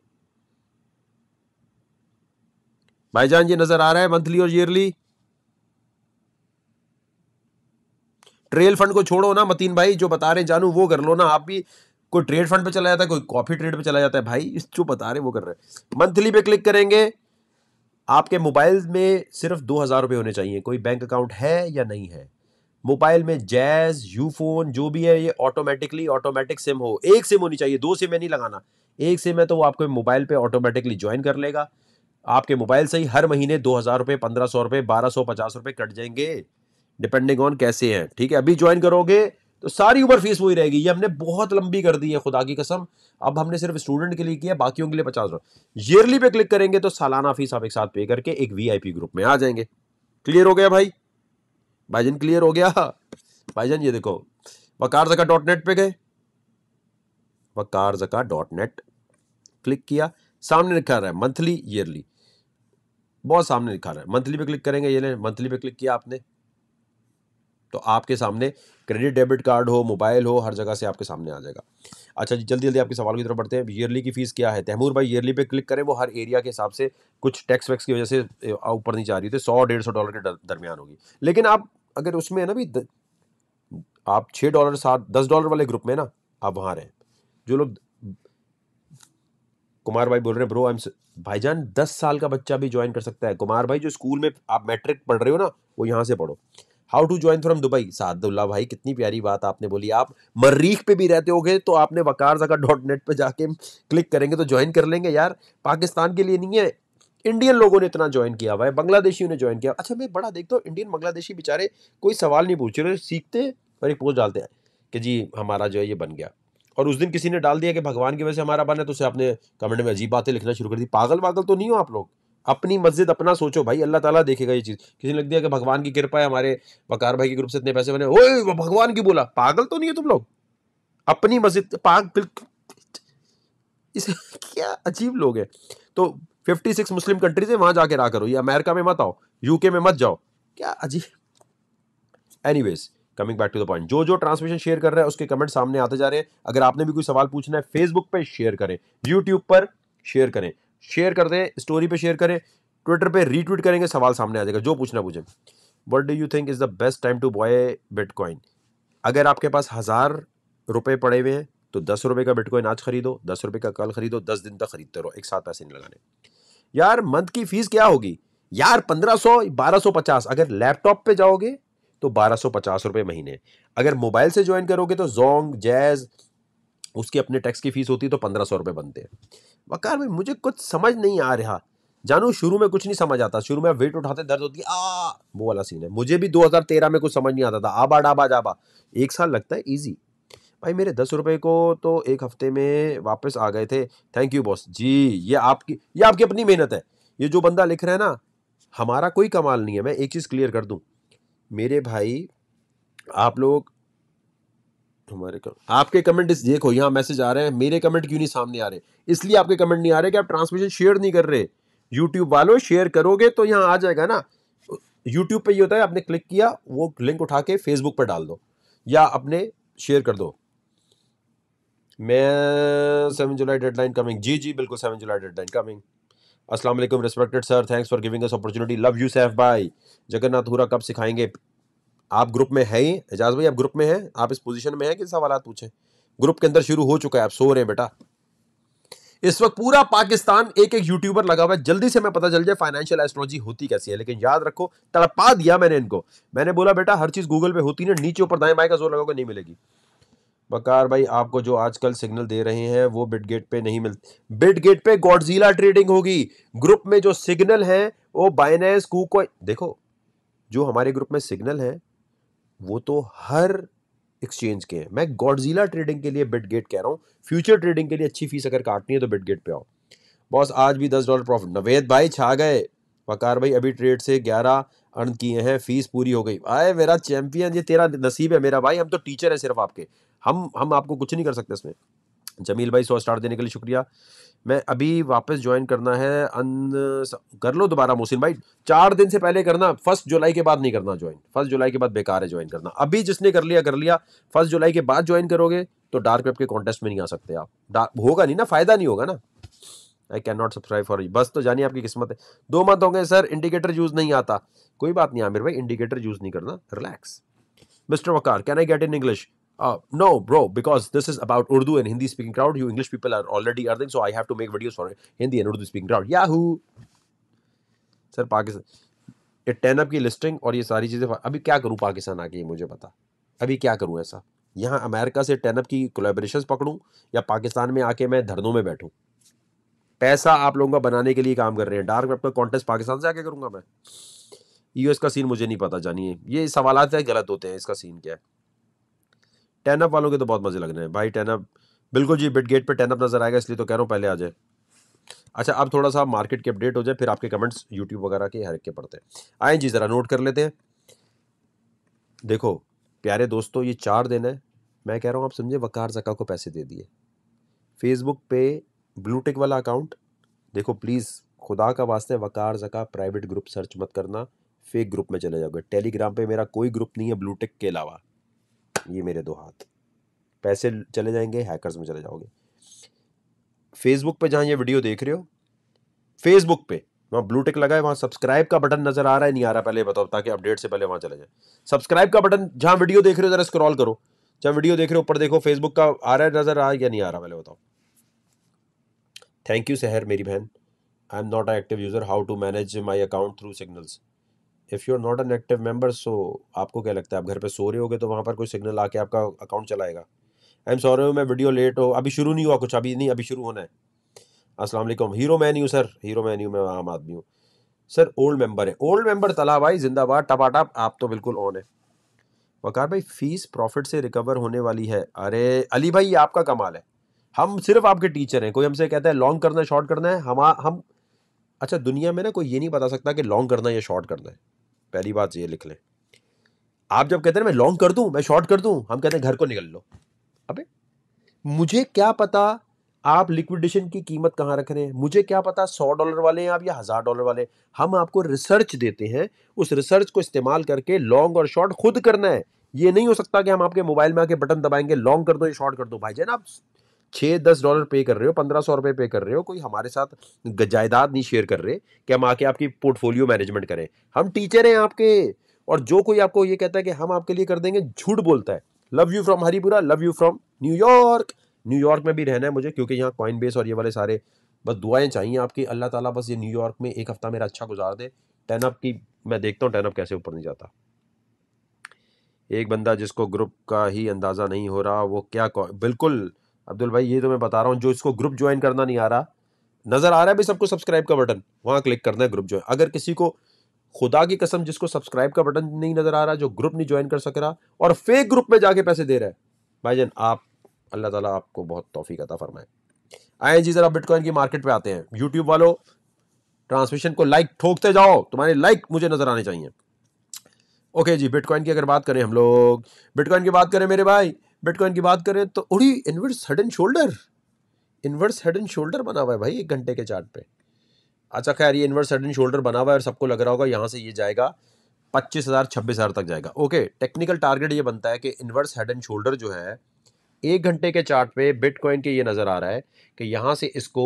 भाईजान ये नजर आ रहा है मंथली और ईयरली ट्रेल फंड को छोड़ो ना मतीन भाई जो बता रहे हैं जानू वो कर लो ना आप भी कोई ट्रेड फंड पे चला जाता है कोई कॉफी ट्रेड पे चला जाता है भाई इस जो बता रहे वो कर रहे हैं मंथली पे क्लिक करेंगे आपके मोबाइल में सिर्फ दो हज़ार रुपये होने चाहिए कोई बैंक अकाउंट है या नहीं है मोबाइल में जैज यू फोन जो भी है ये ऑटोमेटिकली ऑटोमेटिक सिम हो एक सिम होनी चाहिए दो सिम नहीं लगाना एक सिम है तो वो आपको मोबाइल पे ऑटोमेटिकली ज्वाइन कर लेगा आपके मोबाइल से ही हर महीने दो हज़ार रुपये पंद्रह सौ रुपये बारह सौ पचास रुपये कट जाएंगे डिपेंडिंग ऑन कैसे हैं ठीक है अभी ज्वाइन करोगे तो सारी उम्र फीस वही रहेगी ये हमने बहुत लंबी कर दी है खुदा की कसम अब हमने सिर्फ स्टूडेंट के लिए किया बाकियों के लिए पचास रुपए ईयरली पे क्लिक करेंगे तो सालाना फीस आप एक साथ पे करके एक वीआईपी ग्रुप में आ जाएंगे क्लियर हो गया भाई भाईजन क्लियर हो गया भाईजन ये देखो वकार जका डॉट नेट पर गए वकार जका डॉट नेट क्लिक किया सामने लिखा रहा है मंथली ईयरली बहुत सामने लिखा रहा है मंथली पे क्लिक करेंगे ये मंथली पे क्लिक किया आपने तो आपके सामने क्रेडिट डेबिट कार्ड हो मोबाइल हो हर जगह से आपके सामने आ जाएगा अच्छा जी जल्दी जल्दी आपके सवाल की तरफ बढ़ते हैं ईयरली की फ़ीस क्या है तैमूर भाई ईयरली पे क्लिक करें वो हर एरिया के हिसाब से कुछ टैक्स वैक्स की वजह से ऊपर नहीं जा रही थी तो सौ डेढ़ सौ डॉलर के दरमियान होगी लेकिन आप अगर उसमें है ना भी द, आप छः डॉलर सात दस डॉलर वाले ग्रुप में ना आप वहाँ रहें जो लोग कुमार भाई बोल रहे हैं ब्रो आई एम भाईजान दस साल का बच्चा भी ज्वाइन कर सकता है कुमार भाई जो स्कूल में आप मैट्रिक पढ़ रहे हो ना वो यहाँ से पढ़ो how to join from Dubai Sadullah भाई कितनी प्यारी बात आपने बोली आप मर्रीख पे भी रहते होगे तो आपने वकार जगह डॉट नेट पर जाके क्लिक करेंगे तो ज्वाइन कर लेंगे यार पाकिस्तान के लिए नहीं है इंडियन लोगों ने इतना ज्वाइन किया हुआ है बांग्लादेशियों ने ज्वाइन किया अच्छा मैं बड़ा देखता हूँ इंडियन बांग्लादेशी बेचारे कोई सवाल नहीं पूछ रहे सीखते और एक पोस्ट डालते हैं कि जी हमारा जो है ये बन गया और उस दिन किसी ने डाल दिया कि भगवान की वजह से हमारा बना है तो उसे आपने कमेंट में अजीब बातें लिखना शुरू कर दी पागल वागल तो नहीं हो आप लोग अपनी मस्जिद अपना सोचो भाई अल्लाह ताला देखेगा ये चीज़ किसी ने लग दिया कि भगवान की कृपा है हमारे वकार भाई के ग्रुप से इतने पैसे बने ओए भगवान की बोला पागल तो नहीं है तुम लोग अपनी मस्जिद पाग बिल्कुल क्या अजीब लोग हैं तो 56 मुस्लिम कंट्रीज है वहाँ जाके रहा करो ये अमेरिका में मत आओ यूके में मत जाओ क्या अजीब anyways coming back to the point जो जो ट्रांसमिशन शेयर कर रहे हैं उसके कमेंट सामने आते जा रहे हैं अगर आपने भी कोई सवाल पूछना है फेसबुक पर शेयर करें यूट्यूब पर शेयर करें शेयर कर दें स्टोरी पे शेयर करें ट्विटर पे रीट्वीट करेंगे सवाल सामने आ जाएगा जो पूछना पूछें what do you think is the best time to buy bitcoin अगर आपके पास हज़ार रुपये पड़े हुए हैं तो दस रुपये का बिटकॉइन आज खरीदो दस रुपये का कल खरीदो दस दिन तक खरीदते रहो एक साथ पैसे नहीं लगाने यार मंथ की फीस क्या होगी यार पंद्रह सौ बारह सौ पचास अगर लैपटॉप पे जाओगे तो बारह सौ पचास रुपये महीने अगर मोबाइल से ज्वाइन करोगे तो जोंग जैज़ उसके अपने टैक्स की फीस होती है तो पंद्रह सौ रुपये बनते हैं वकार भाई मुझे कुछ समझ नहीं आ रहा जानू शुरू में कुछ नहीं समझ आता शुरू में वेट उठाते दर्द होती है आ वो वाला सीन है मुझे भी 2013 में कुछ समझ नहीं आता था आबा डाबा जाबा एक साल लगता है ईजी भाई मेरे दस रुपये को तो एक हफ्ते में वापस आ गए थे थैंक यू बॉस जी ये आपकी ये आपकी अपनी मेहनत है ये जो बंदा लिख रहा है ना हमारा कोई कमाल नहीं है मैं एक चीज़ क्लियर कर दूँ मेरे भाई आप लोग हमारे कम आपके कमेंट इस देखो यहाँ मैसेज आ रहे हैं मेरे कमेंट क्यों नहीं सामने आ रहे इसलिए आपके कमेंट नहीं आ रहे कि आप ट्रांसमिशन शेयर नहीं कर रहे यूट्यूब वालों शेयर करोगे तो यहाँ आ जाएगा ना यूट्यूब पे ये होता है आपने क्लिक किया वो लिंक उठा के फेसबुक पर डाल दो या अपने शेयर कर दो मैं सेवन जुलाई डेडलाइन कमिंग जी जी बिल्कुल seven July deadline coming Aslam respected sir thanks for giving us opportunity love you Saif bye Jagannath हुरा कब सिखाएंगे आप ग्रुप में है ही एजाज भाई आप ग्रुप में हैं आप इस पोजीशन में हैं कि सवाल पूछे ग्रुप के अंदर शुरू हो चुका है आप सो रहे हैं बेटा इस वक्त पूरा पाकिस्तान एक एक यूट्यूबर लगा हुआ है जल्दी से मैं पता चल जाए फाइनेंशियल एस्ट्रोलॉजी होती कैसी है लेकिन याद रखो तड़पा दिया मैंने इनको मैंने बोला बेटा हर चीज गूगल पे होती ना नीचे ऊपर दाएं बाएं का जोर लगाओगे नहीं मिलेगी बकार भाई आपको जो आजकल सिग्नल दे रहे हैं वो बिटगेट पे नहीं मिलते बिटगेट पे गॉडजीला ट्रेडिंग होगी ग्रुप में जो सिग्नल है वो बाइनेस कुछ देखो जो हमारे ग्रुप में सिग्नल है वो तो हर एक्सचेंज के हैं मैं गॉडजिला ट्रेडिंग के लिए बिटगेट कह रहा हूँ फ्यूचर ट्रेडिंग के लिए अच्छी फीस अगर काटनी है तो बिटगेट पे आओ बॉस आज भी दस डॉलर प्रॉफिट नवेद भाई छा गए वकार भाई अभी ट्रेड से ग्यारह अर्न किए हैं फीस पूरी हो गई आए मेरा चैंपियन ये तेरा नसीब है मेरा भाई हम तो टीचर है सिर्फ आपके हम हम आपको कुछ नहीं कर सकते इसमें जमील भाई सौ स्टार देने के लिए शुक्रिया मैं अभी वापस ज्वाइन करना है अन कर लो दोबारा मोहसिन भाई चार दिन से पहले करना फर्स्ट जुलाई के बाद नहीं करना ज्वाइन फर्स्ट जुलाई के बाद बेकार है ज्वाइन करना अभी जिसने कर लिया कर लिया फर्स्ट जुलाई के बाद ज्वाइन करोगे तो डार्क वेब के कॉन्टेस्ट में नहीं आ सकते आप होगा नहीं ना फायदा नहीं होगा ना I can not subscribe for बस तो जानिए आपकी किस्मत है दो मंथ होंगे सर इंडिकेटर यूज़ नहीं आता कोई बात नहीं आमिर भाई इंडिकेटर यूज़ नहीं करना relax mister Waqar can I get in English Uh, no, bro, because this is about Urdu and Hindi speaking crowd. You English people are already earning, so I have to make videos for Hindi and Urdu speaking crowd. Yahoo! Sir Pakistan ये ten up की listing और ये सारी चीज़ें अभी क्या करूँ पाकिस्तान आके ये मुझे पता अभी क्या करूँ ऐसा यहाँ अमेरिका से टेन अप की कोलेब्रेशन पकड़ूँ या पाकिस्तान में आके मैं धरनों में बैठूँ पैसा आप लोगों का बनाने के लिए काम कर रहे हैं डार्क वेब का कॉन्टेस्ट पाकिस्तान से आके करूँगा मैं यूएस का सीन मुझे नहीं पता जानिए ये सवाल गलत होते हैं इसका सीन क्या है टेन अप वालों के तो बहुत मजे लग रहे हैं भाई टेन अप बिल्कुल जी बिट गेट पर टेन अप नजर आएगा इसलिए तो कह रहा हूँ पहले आ जाए अच्छा अब थोड़ा सा मार्केट के अपडेट हो जाए फिर आपके कमेंट्स यूट्यूब वगैरह के हर एक के पढ़ते हैं आए जी ज़रा नोट कर लेते हैं देखो प्यारे दोस्तों ये चार दिन है मैं कह रहा हूँ आप समझे वकार जका को पैसे दे दिए फेसबुक पे ब्लूटेक वाला अकाउंट देखो प्लीज़ खुदा का वास्ते वकार जका प्राइवेट ग्रुप सर्च मत करना फेक ग्रुप में चले जाओगे टेलीग्राम पे मेरा कोई ग्रुप नहीं है ब्लूटेक के अलावा ये मेरे दो हाथ पैसे चले जाएंगे हैकर्स में चले जाओगे फेसबुक पे जहाँ ये वीडियो देख रहे हो फेसबुक पे वहाँ ब्लूटेक लगा है वहाँ सब्सक्राइब का बटन नजर आ रहा है नहीं आ रहा पहले बताओ ताकि अपडेट से पहले वहाँ चले जाए सब्सक्राइब का बटन जहाँ वीडियो देख रहे हो जरा स्क्रॉल करो जहाँ वीडियो देख रहे हो ऊपर देखो फेसबुक का आ रहा है नजर आ या नहीं आ रहा पहले बताओ थैंक यू सहर मेरी बहन I am not active user how to manage my account through signals if you are not an active member so आपको क्या लगता है आप घर पे सो रहे होगे तो वहाँ पर कोई सिग्नल आके आपका अकाउंट चलाएगा आई एम सॉरी मैं वीडियो लेट हो अभी शुरू नहीं हुआ कुछ अभी नहीं अभी शुरू होना है अस्सलाम वालेकुम हीरो मैन हूँ सर हीरो मैन हूँ मैं आम आदमी हूँ सर ओल्ड मेंबर है ओल्ड मेंबर तला भाई जिंदाबाद टप आप तो बिल्कुल ऑन है वकार भाई फीस प्रॉफिट से रिकवर होने वाली है अरे अली भाई आपका कमाल है हम सिर्फ आपके टीचर हैं कोई हमसे कहता है लॉन्ग करना है शॉर्ट करना है हम हम अच्छा दुनिया में ना कोई ये नहीं बता सकता कि लॉन्ग करना है या शॉर्ट करना है पहली बात तो ये लिख लें आप जब कहते हैं मैं लॉन्ग कर दूं मैं शॉर्ट कर दूं हम कहते हैं घर को निकल लो अबे मुझे क्या पता आप लिक्विडेशन की कीमत कहाँ रख रहे हैं मुझे क्या पता सौ डॉलर वाले हैं आप या हज़ार डॉलर वाले हम आपको रिसर्च देते हैं उस रिसर्च को इस्तेमाल करके लॉन्ग और शॉर्ट खुद करना है ये नहीं हो सकता कि हम आपके मोबाइल में आके बटन दबाएंगे लॉन्ग कर दो या शॉर्ट कर दो भाई जान आप छः दस डॉलर पे कर रहे हो पंद्रह सौ रुपये पे कर रहे हो कोई हमारे साथ जायदाद नहीं शेयर कर रहे कि हम आके आपकी पोर्टफोलियो मैनेजमेंट करें हम टीचर हैं आपके और जो कोई आपको ये कहता है कि हम आपके लिए कर देंगे झूठ बोलता है love you from Haripura love you from New York New York में भी रहना है मुझे क्योंकि यहाँ कॉइन बेस और ये वाले सारे बस दुआएं चाहिए आपकी अल्लाह ताला बस ये न्यूयॉर्क में एक हफ्ता मेरा अच्छा गुजार दे टेन अप की मैं देखता हूँ टेन अप कैसे ऊपर नहीं जाता एक बंदा जिसको ग्रुप का ही अंदाज़ा नहीं हो रहा वो क्या बिल्कुल अब्दुल भाई ये तो मैं बता रहा हूँ जो इसको ग्रुप ज्वाइन करना नहीं आ रहा नज़र आ रहा है भाई सबको सब्सक्राइब का बटन वहाँ क्लिक करना है ग्रुप ज्वाइन अगर किसी को खुदा की कसम जिसको सब्सक्राइब का बटन नहीं नज़र आ रहा जो ग्रुप नहीं ज्वाइन कर सक रहा और फेक ग्रुप में जाके पैसे दे रहा है जान आप अल्लाह ताला आपको बहुत तोफ़ी अता फरमाए आए जी ज़रा बिटकॉइन की मार्केट पे आते हैं यूट्यूब वालों ट्रांसमिशन को लाइक ठोकते जाओ तुम्हारे लाइक मुझे नज़र आने चाहिए ओके जी बिटकॉइन की अगर बात करें हम लोग बिटकॉइन की बात करें मेरे भाई बिटकॉइन की बात करें तो उड़ी inverse head and shoulder inverse head and shoulder बना हुआ है भाई एक घंटे के चार्ट पे अच्छा खैर ये इन्वर्स हेड एंड शोल्डर बना हुआ है और सबको लग रहा होगा यहाँ से ये जाएगा पच्चीस हज़ार छब्बीस हज़ार तक जाएगा ओके टेक्निकल टारगेट ये बनता है कि इन्वर्स हेड एंड शोल्डर जो है एक घंटे के चार्ट पे बिटकॉइन के ये नज़र आ रहा है कि यहाँ से इसको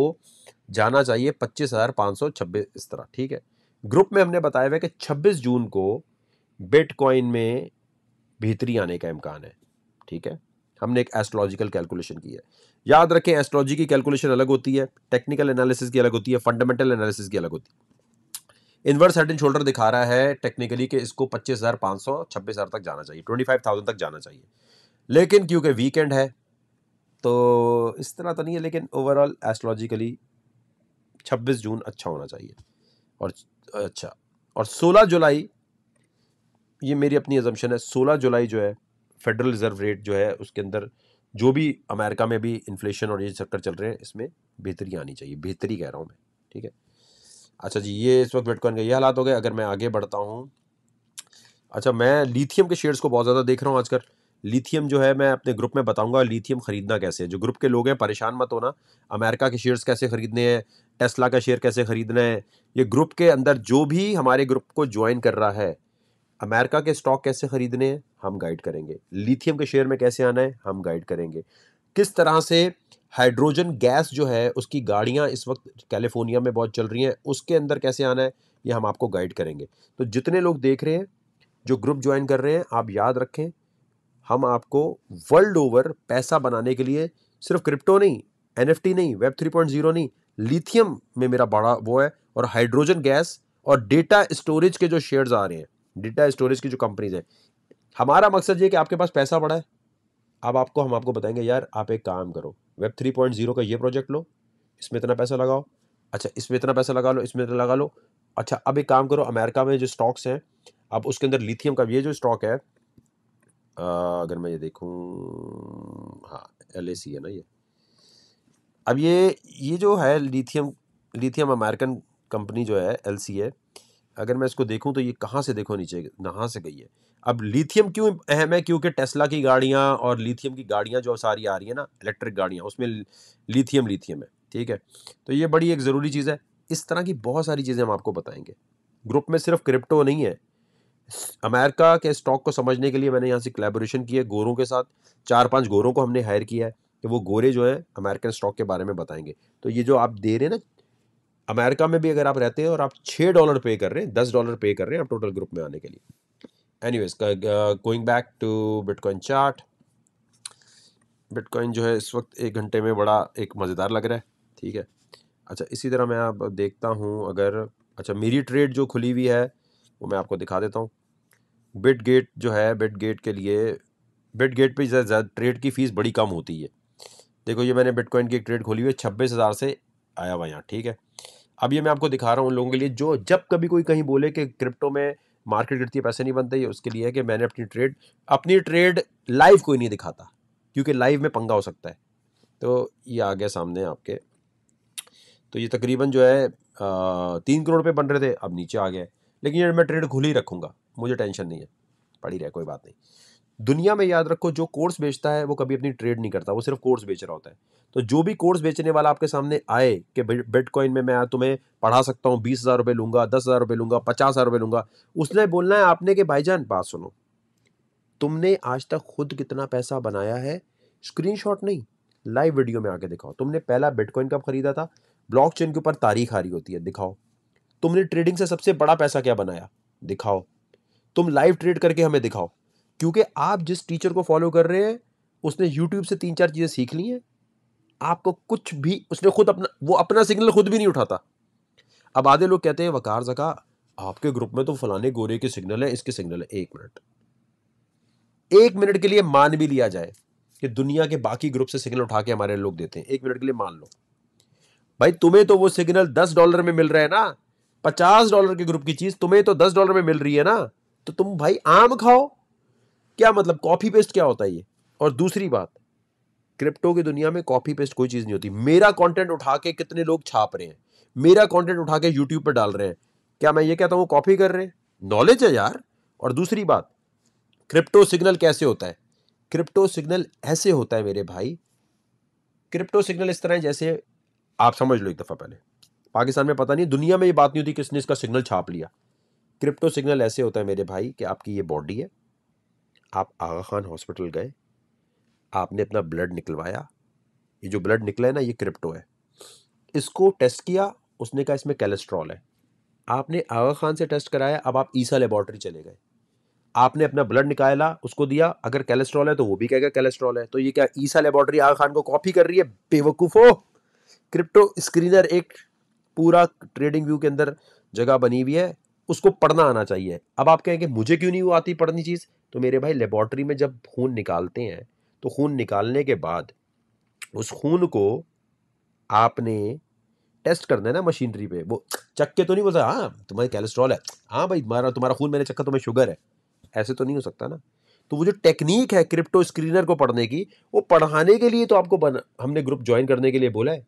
जाना चाहिए पच्चीस हज़ार पाँच सौ छब्बीस इस तरह ठीक है ग्रुप में हमने बताया हुआ है कि छब्बीस जून को बिटकॉइन में भीतरी आने का इम्कान है ठीक है हमने एक एस्ट्रोलॉजिकल कैलकुलेशन की है याद रखें एस्ट्रोलॉजी की कैलकुलेशन अलग होती है टेक्निकल एनालिसिस की अलग होती है फंडामेंटल एनालिसिस की अलग होती है इनवर्स हेड एंड शोल्डर दिखा रहा है टेक्निकली कि इसको पच्चीस हज़ार पाँच सौ छब्बीस हज़ार तक जाना चाहिए ट्वेंटी फाइव थाउजेंड तक जाना चाहिए लेकिन क्योंकि वीकेंड है तो इस तरह तो नहीं है लेकिन ओवरऑल एस्ट्रोलॉजिकली छब्बीस जून अच्छा होना चाहिए और अच्छा और सोलह जुलाई ये मेरी अपनी एजम्पन है सोलह जुलाई जो है फेडरल रिजर्व रेट जो है उसके अंदर जो भी अमेरिका में भी इन्फ्लेशन और ये चक्कर चल रहे हैं इसमें बेहतरी आनी चाहिए बेहतरी कह रहा हूँ मैं ठीक है अच्छा जी ये इस वक्त बिटकॉइन का ये हालात हो गए अगर मैं आगे बढ़ता हूँ अच्छा मैं लिथियम के शेयर्स को बहुत ज़्यादा देख रहा हूँ आजकल लिथियम जो है मैं अपने ग्रुप में बताऊंगा लिथियम खरीदना कैसे है जो ग्रुप के लोग हैं परेशान मत होना अमेरिका के शेयर्स कैसे खरीदने हैं टेस्ला का शेयर कैसे खरीदना है ये ग्रुप के अंदर जो भी हमारे ग्रुप को ज्वाइन कर रहा है अमेरिका के स्टॉक कैसे खरीदने हैं हम गाइड करेंगे लिथियम के शेयर में कैसे आना है हम गाइड करेंगे किस तरह से हाइड्रोजन गैस जो है उसकी गाड़ियाँ इस वक्त कैलिफोर्निया में बहुत चल रही हैं उसके अंदर कैसे आना है ये हम आपको गाइड करेंगे तो जितने लोग देख रहे हैं जो ग्रुप ज्वाइन कर रहे हैं आप याद रखें हम आपको वर्ल्ड ओवर पैसा बनाने के लिए सिर्फ क्रिप्टो नहीं एन नहीं वेब थ्री पॉइंट जीरो नहीं लिथियम में मेरा बड़ा वो है और हाइड्रोजन गैस और डेटा स्टोरेज के जो शेयर्स आ रहे हैं डेटा स्टोरेज की जो कंपनीज है हमारा मकसद ये कि आपके पास पैसा पड़ा है अब आपको हम आपको बताएंगे यार आप एक काम करो वेब थ्री पॉइंट जीरो का ये प्रोजेक्ट लो इसमें इतना पैसा लगाओ अच्छा इसमें इतना पैसा लगा लो इसमें इतना लगा लो अच्छा अब एक काम करो अमेरिका में जो स्टॉक्स हैं अब उसके अंदर लिथियम का ये जो स्टॉक है अगर मैं ये देखूँ हाँ एल है ना ये अब ये ये जो है लिथियम लिथियम अमेरिकन कंपनी जो है एल है अगर मैं इसको देखूं तो ये कहाँ से देखो नीचे नहा से गई है अब लिथियम क्यों अहम है क्योंकि टेस्ला की गाड़ियाँ और लिथियम की गाड़ियाँ जो सारी आ रही है ना इलेक्ट्रिक गाड़ियाँ उसमें लिथियम लिथियम है ठीक है तो ये बड़ी एक ज़रूरी चीज़ है इस तरह की बहुत सारी चीज़ें हम आपको बताएंगे ग्रुप में सिर्फ क्रिप्टो नहीं है अमेरिका के स्टॉक को समझने के लिए मैंने यहाँ से कलेबोरेशन की है गोरों के साथ चार पाँच गोरों को हमने हायर किया है कि वो गोरे जो हैं अमेरिकन स्टॉक के बारे में बताएंगे तो ये जो आप दे रहे हैं ना अमेरिका में भी अगर आप रहते हैं और आप छः डॉलर पे कर रहे हैं दस डॉलर पे कर रहे हैं आप टोटल ग्रुप में आने के लिए anyways going back to bitcoin chart bitcoin जो है इस वक्त एक घंटे में बड़ा एक मज़ेदार लग रहा है ठीक है अच्छा इसी तरह मैं आप देखता हूँ अगर अच्छा मेरी ट्रेड जो खुली हुई है वो मैं आपको दिखा देता हूँ बिट गेट जो है बिट गेट के लिए बिट गेट पर ज़्यादा ट्रेड की फ़ीस बड़ी कम होती है देखो ये मैंने बिटकॉइन की एक ट्रेड खोली हुई है छब्बीस हज़ार से आया हुआ यहाँ ठीक है अब ये मैं आपको दिखा रहा हूँ उन लोगों के लिए जो जब कभी कोई कहीं बोले कि क्रिप्टो में मार्केट गिरती है पैसे नहीं बनते ये उसके लिए है कि मैंने अपनी ट्रेड अपनी ट्रेड लाइव कोई नहीं दिखाता क्योंकि लाइव में पंगा हो सकता है तो ये आ गया सामने आपके तो ये तकरीबन जो है आ, तीन करोड़ रुपये बन रहे थे अब नीचे आ गए लेकिन ये मैं ट्रेड खुली रखूँगा मुझे टेंशन नहीं है पड़ी रहे कोई बात नहीं दुनिया में याद रखो जो कोर्स बेचता है वो कभी अपनी ट्रेड नहीं करता वो सिर्फ कोर्स बेच रहा होता है तो जो भी कोर्स बेचने वाला आपके सामने आए कि बिटकॉइन में मैं तुम्हें पढ़ा सकता हूँ बीस हज़ार रुपये लूँगा दस हज़ार रुपये लूँगा पचास हज़ार रुपये लूँगा उसने बोलना है आपने कि भाईजान बात सुनो तुमने आज तक खुद कितना पैसा बनाया है स्क्रीन नहीं लाइव वीडियो में आके दिखाओ तुमने पहला बिटकॉइन कब खरीदा था ब्लॉक के ऊपर तारीख आ रही होती है दिखाओ तुमने ट्रेडिंग से सबसे बड़ा पैसा क्या बनाया दिखाओ तुम लाइव ट्रेड करके हमें दिखाओ क्योंकि आप जिस टीचर को फॉलो कर रहे हैं उसने यूट्यूब से तीन चार चीज़ें सीख ली हैं आपको कुछ भी उसने खुद अपना वो अपना सिग्नल खुद भी नहीं उठाता अब आधे लोग कहते हैं वकार जका आपके ग्रुप में तो फलाने गोरे के सिग्नल है इसके सिग्नल है एक मिनट एक मिनट के लिए मान भी लिया जाए कि दुनिया के बाकी ग्रुप से सिग्नल उठा के हमारे लोग देते हैं एक मिनट के लिए मान लो भाई तुम्हें तो वो सिग्नल दस डॉलर में मिल रहा है ना पचास डॉलर के ग्रुप की चीज तुम्हें तो दस डॉलर में मिल रही है ना तो तुम भाई आम खाओ क्या मतलब कॉपी पेस्ट क्या होता है ये और दूसरी बात क्रिप्टो की दुनिया में कॉपी पेस्ट कोई चीज़ नहीं होती मेरा कंटेंट उठा के कितने लोग छाप रहे हैं मेरा कंटेंट उठा के यूट्यूब पर डाल रहे हैं क्या मैं ये कहता हूँ कॉपी कर रहे हैं नॉलेज है यार और दूसरी बात क्रिप्टो सिग्नल कैसे होता है क्रिप्टो सिग्नल ऐसे होता है मेरे भाई क्रिप्टो सिग्नल इस तरह जैसे आप समझ लो एक दफ़ा पहले पाकिस्तान में पता नहीं दुनिया में ये बात नहीं होती किसने इसका सिग्नल छाप लिया क्रिप्टो सिग्नल ऐसे होता है मेरे भाई कि आपकी ये बॉडी है आप आगा खान हॉस्पिटल गए आपने अपना ब्लड निकलवाया ये जो ब्लड निकला है ना ये क्रिप्टो है इसको टेस्ट किया उसने कहा इसमें कैलेस्ट्रॉल है आपने आगा खान से टेस्ट कराया अब आप ईसा लेबॉर्ट्री चले गए आपने अपना ब्लड निकाला उसको दिया अगर कैलेस्ट्रॉल है तो वो भी कहेगा कैलेस्ट्रॉल है तो ये क्या ईसा लेबॉर्ट्री आगा खान को कॉपी कर रही है बेवकूफ़ो क्रिप्टो स्क्रीनर एक पूरा ट्रेडिंग व्यू के अंदर जगह बनी हुई है उसको पढ़ना आना चाहिए अब आप कहेंगे मुझे क्यों नहीं वो आती पढ़नी चीज़ तो मेरे भाई लेबॉर्ट्री में जब खून निकालते हैं तो खून निकालने के बाद उस खून को आपने टेस्ट करना है ना मशीनरी पे वो चक्के तो नहीं बोलता हाँ तुम्हारा कैलेस्ट्रॉल है हाँ भाई तुम्हारा तुम्हारा खून मैंने चक्का तुम्हें शुगर है ऐसे तो नहीं हो सकता ना तो वो जो टेक्निक है क्रिप्टो स्क्रीनर को पढ़ने की वो पढ़ाने के लिए तो आपको बन, हमने ग्रुप ज्वाइन करने के लिए बोला है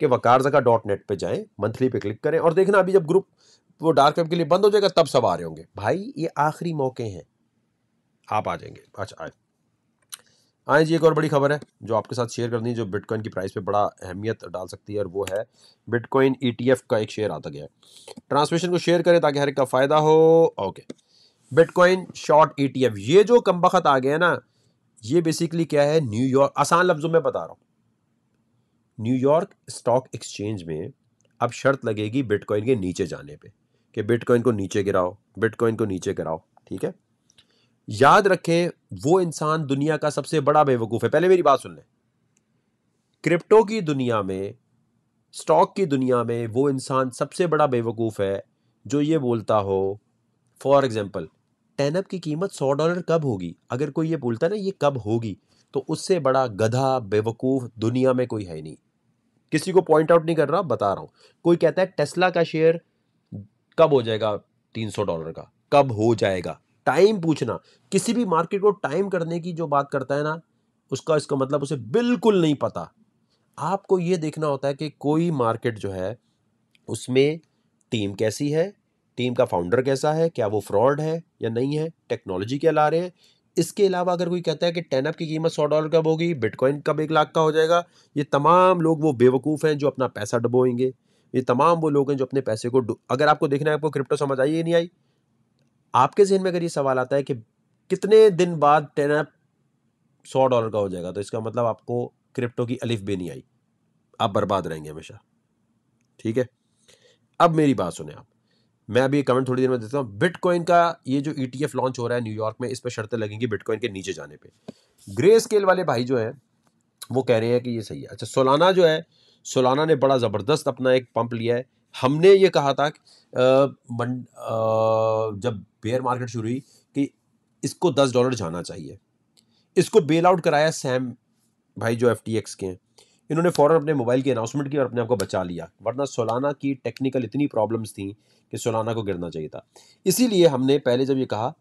कि वकार जगह डॉट नेट पर जाएँ मंथली पे क्लिक करें और देखना अभी जब ग्रुप वो डार्क वेब के लिए बंद हो जाएगा तब सब आ रहे होंगे भाई ये आखिरी मौके हैं आप आ जाएंगे अच्छा आए आए जी एक और बड़ी खबर है जो आपके साथ शेयर करनी है जो बिटकॉइन की प्राइस पे बड़ा अहमियत डाल सकती है और वो है बिटकॉइन ईटीएफ e का एक शेयर आता गया है ट्रांसमिशन को शेयर करें ताकि हर एक का फ़ायदा हो ओके बिटकॉइन शॉर्ट ईटीएफ ये जो कम बखत आ गया ना ये बेसिकली क्या है न्यूयॉर्क आसान लफ्ज़ों में बता रहा हूँ न्यूयॉर्क स्टॉक एक्सचेंज में अब शर्त लगेगी बिटकॉइन के नीचे जाने पर कि बिटकॉइन को नीचे गिराओ बिटकॉइन को नीचे गिराओ ठीक है याद रखें वो इंसान दुनिया का सबसे बड़ा बेवकूफ़ है पहले मेरी बात सुन लें क्रिप्टो की दुनिया में स्टॉक की दुनिया में वो इंसान सबसे बड़ा बेवकूफ़ है जो ये बोलता हो फॉर एग्ज़ाम्पल टेनअप की कीमत सौ डॉलर कब होगी अगर कोई ये बोलता है ना ये कब होगी तो उससे बड़ा गधा बेवकूफ़ दुनिया में कोई है नहीं किसी को पॉइंट आउट नहीं कर रहा बता रहा हूँ कोई कहता है टेस्ला का शेयर कब हो जाएगा तीन सौ डॉलर का कब हो जाएगा टाइम पूछना किसी भी मार्केट को टाइम करने की जो बात करता है ना उसका इसका मतलब उसे बिल्कुल नहीं पता आपको ये देखना होता है कि कोई मार्केट जो है उसमें टीम कैसी है टीम का फाउंडर कैसा है क्या वो फ्रॉड है या नहीं है टेक्नोलॉजी क्या ला रहे हैं इसके अलावा अगर कोई कहता है कि टेनअप की कीमत सौ डॉलर कब होगी बिटकॉइन कब एक लाख का हो जाएगा ये तमाम लोग वो बेवकूफ़ हैं जो अपना पैसा डबोएंगे ये तमाम वो लोग हैं जो अपने पैसे को अगर आपको देखना है आपको क्रिप्टो समझ आई नहीं आई आपके जहन में अगर ये सवाल आता है कि कितने दिन बाद टेन एप सौ डॉलर का हो जाएगा तो इसका मतलब आपको क्रिप्टो की अलिफ भी नहीं आई आप बर्बाद रहेंगे हमेशा ठीक है अब मेरी बात सुने आप मैं अभी कमेंट थोड़ी देर में देता हूँ बिटकॉइन का ये जो ई e लॉन्च हो रहा है न्यूयॉर्क में इस पर शर्तें लगेंगी बिटकॉइन के नीचे जाने पर ग्रे स्केल वाले भाई जो है वो कह रहे हैं कि ये सही है अच्छा सोलाना जो है सोलाना ने बड़ा ज़बरदस्त अपना एक पंप लिया है हमने ये कहा था जब बेयर मार्केट शुरू हुई कि इसको दस डॉलर जाना चाहिए इसको बेल आउट कराया सैम भाई जो एफ के हैं इन्होंने फ़ौरन अपने मोबाइल की अनाउंसमेंट की और अपने आप को बचा लिया वरना सोलाना की टेक्निकल इतनी प्रॉब्लम्स थी कि सोलाना को गिरना चाहिए था इसीलिए हमने पहले जब ये कहा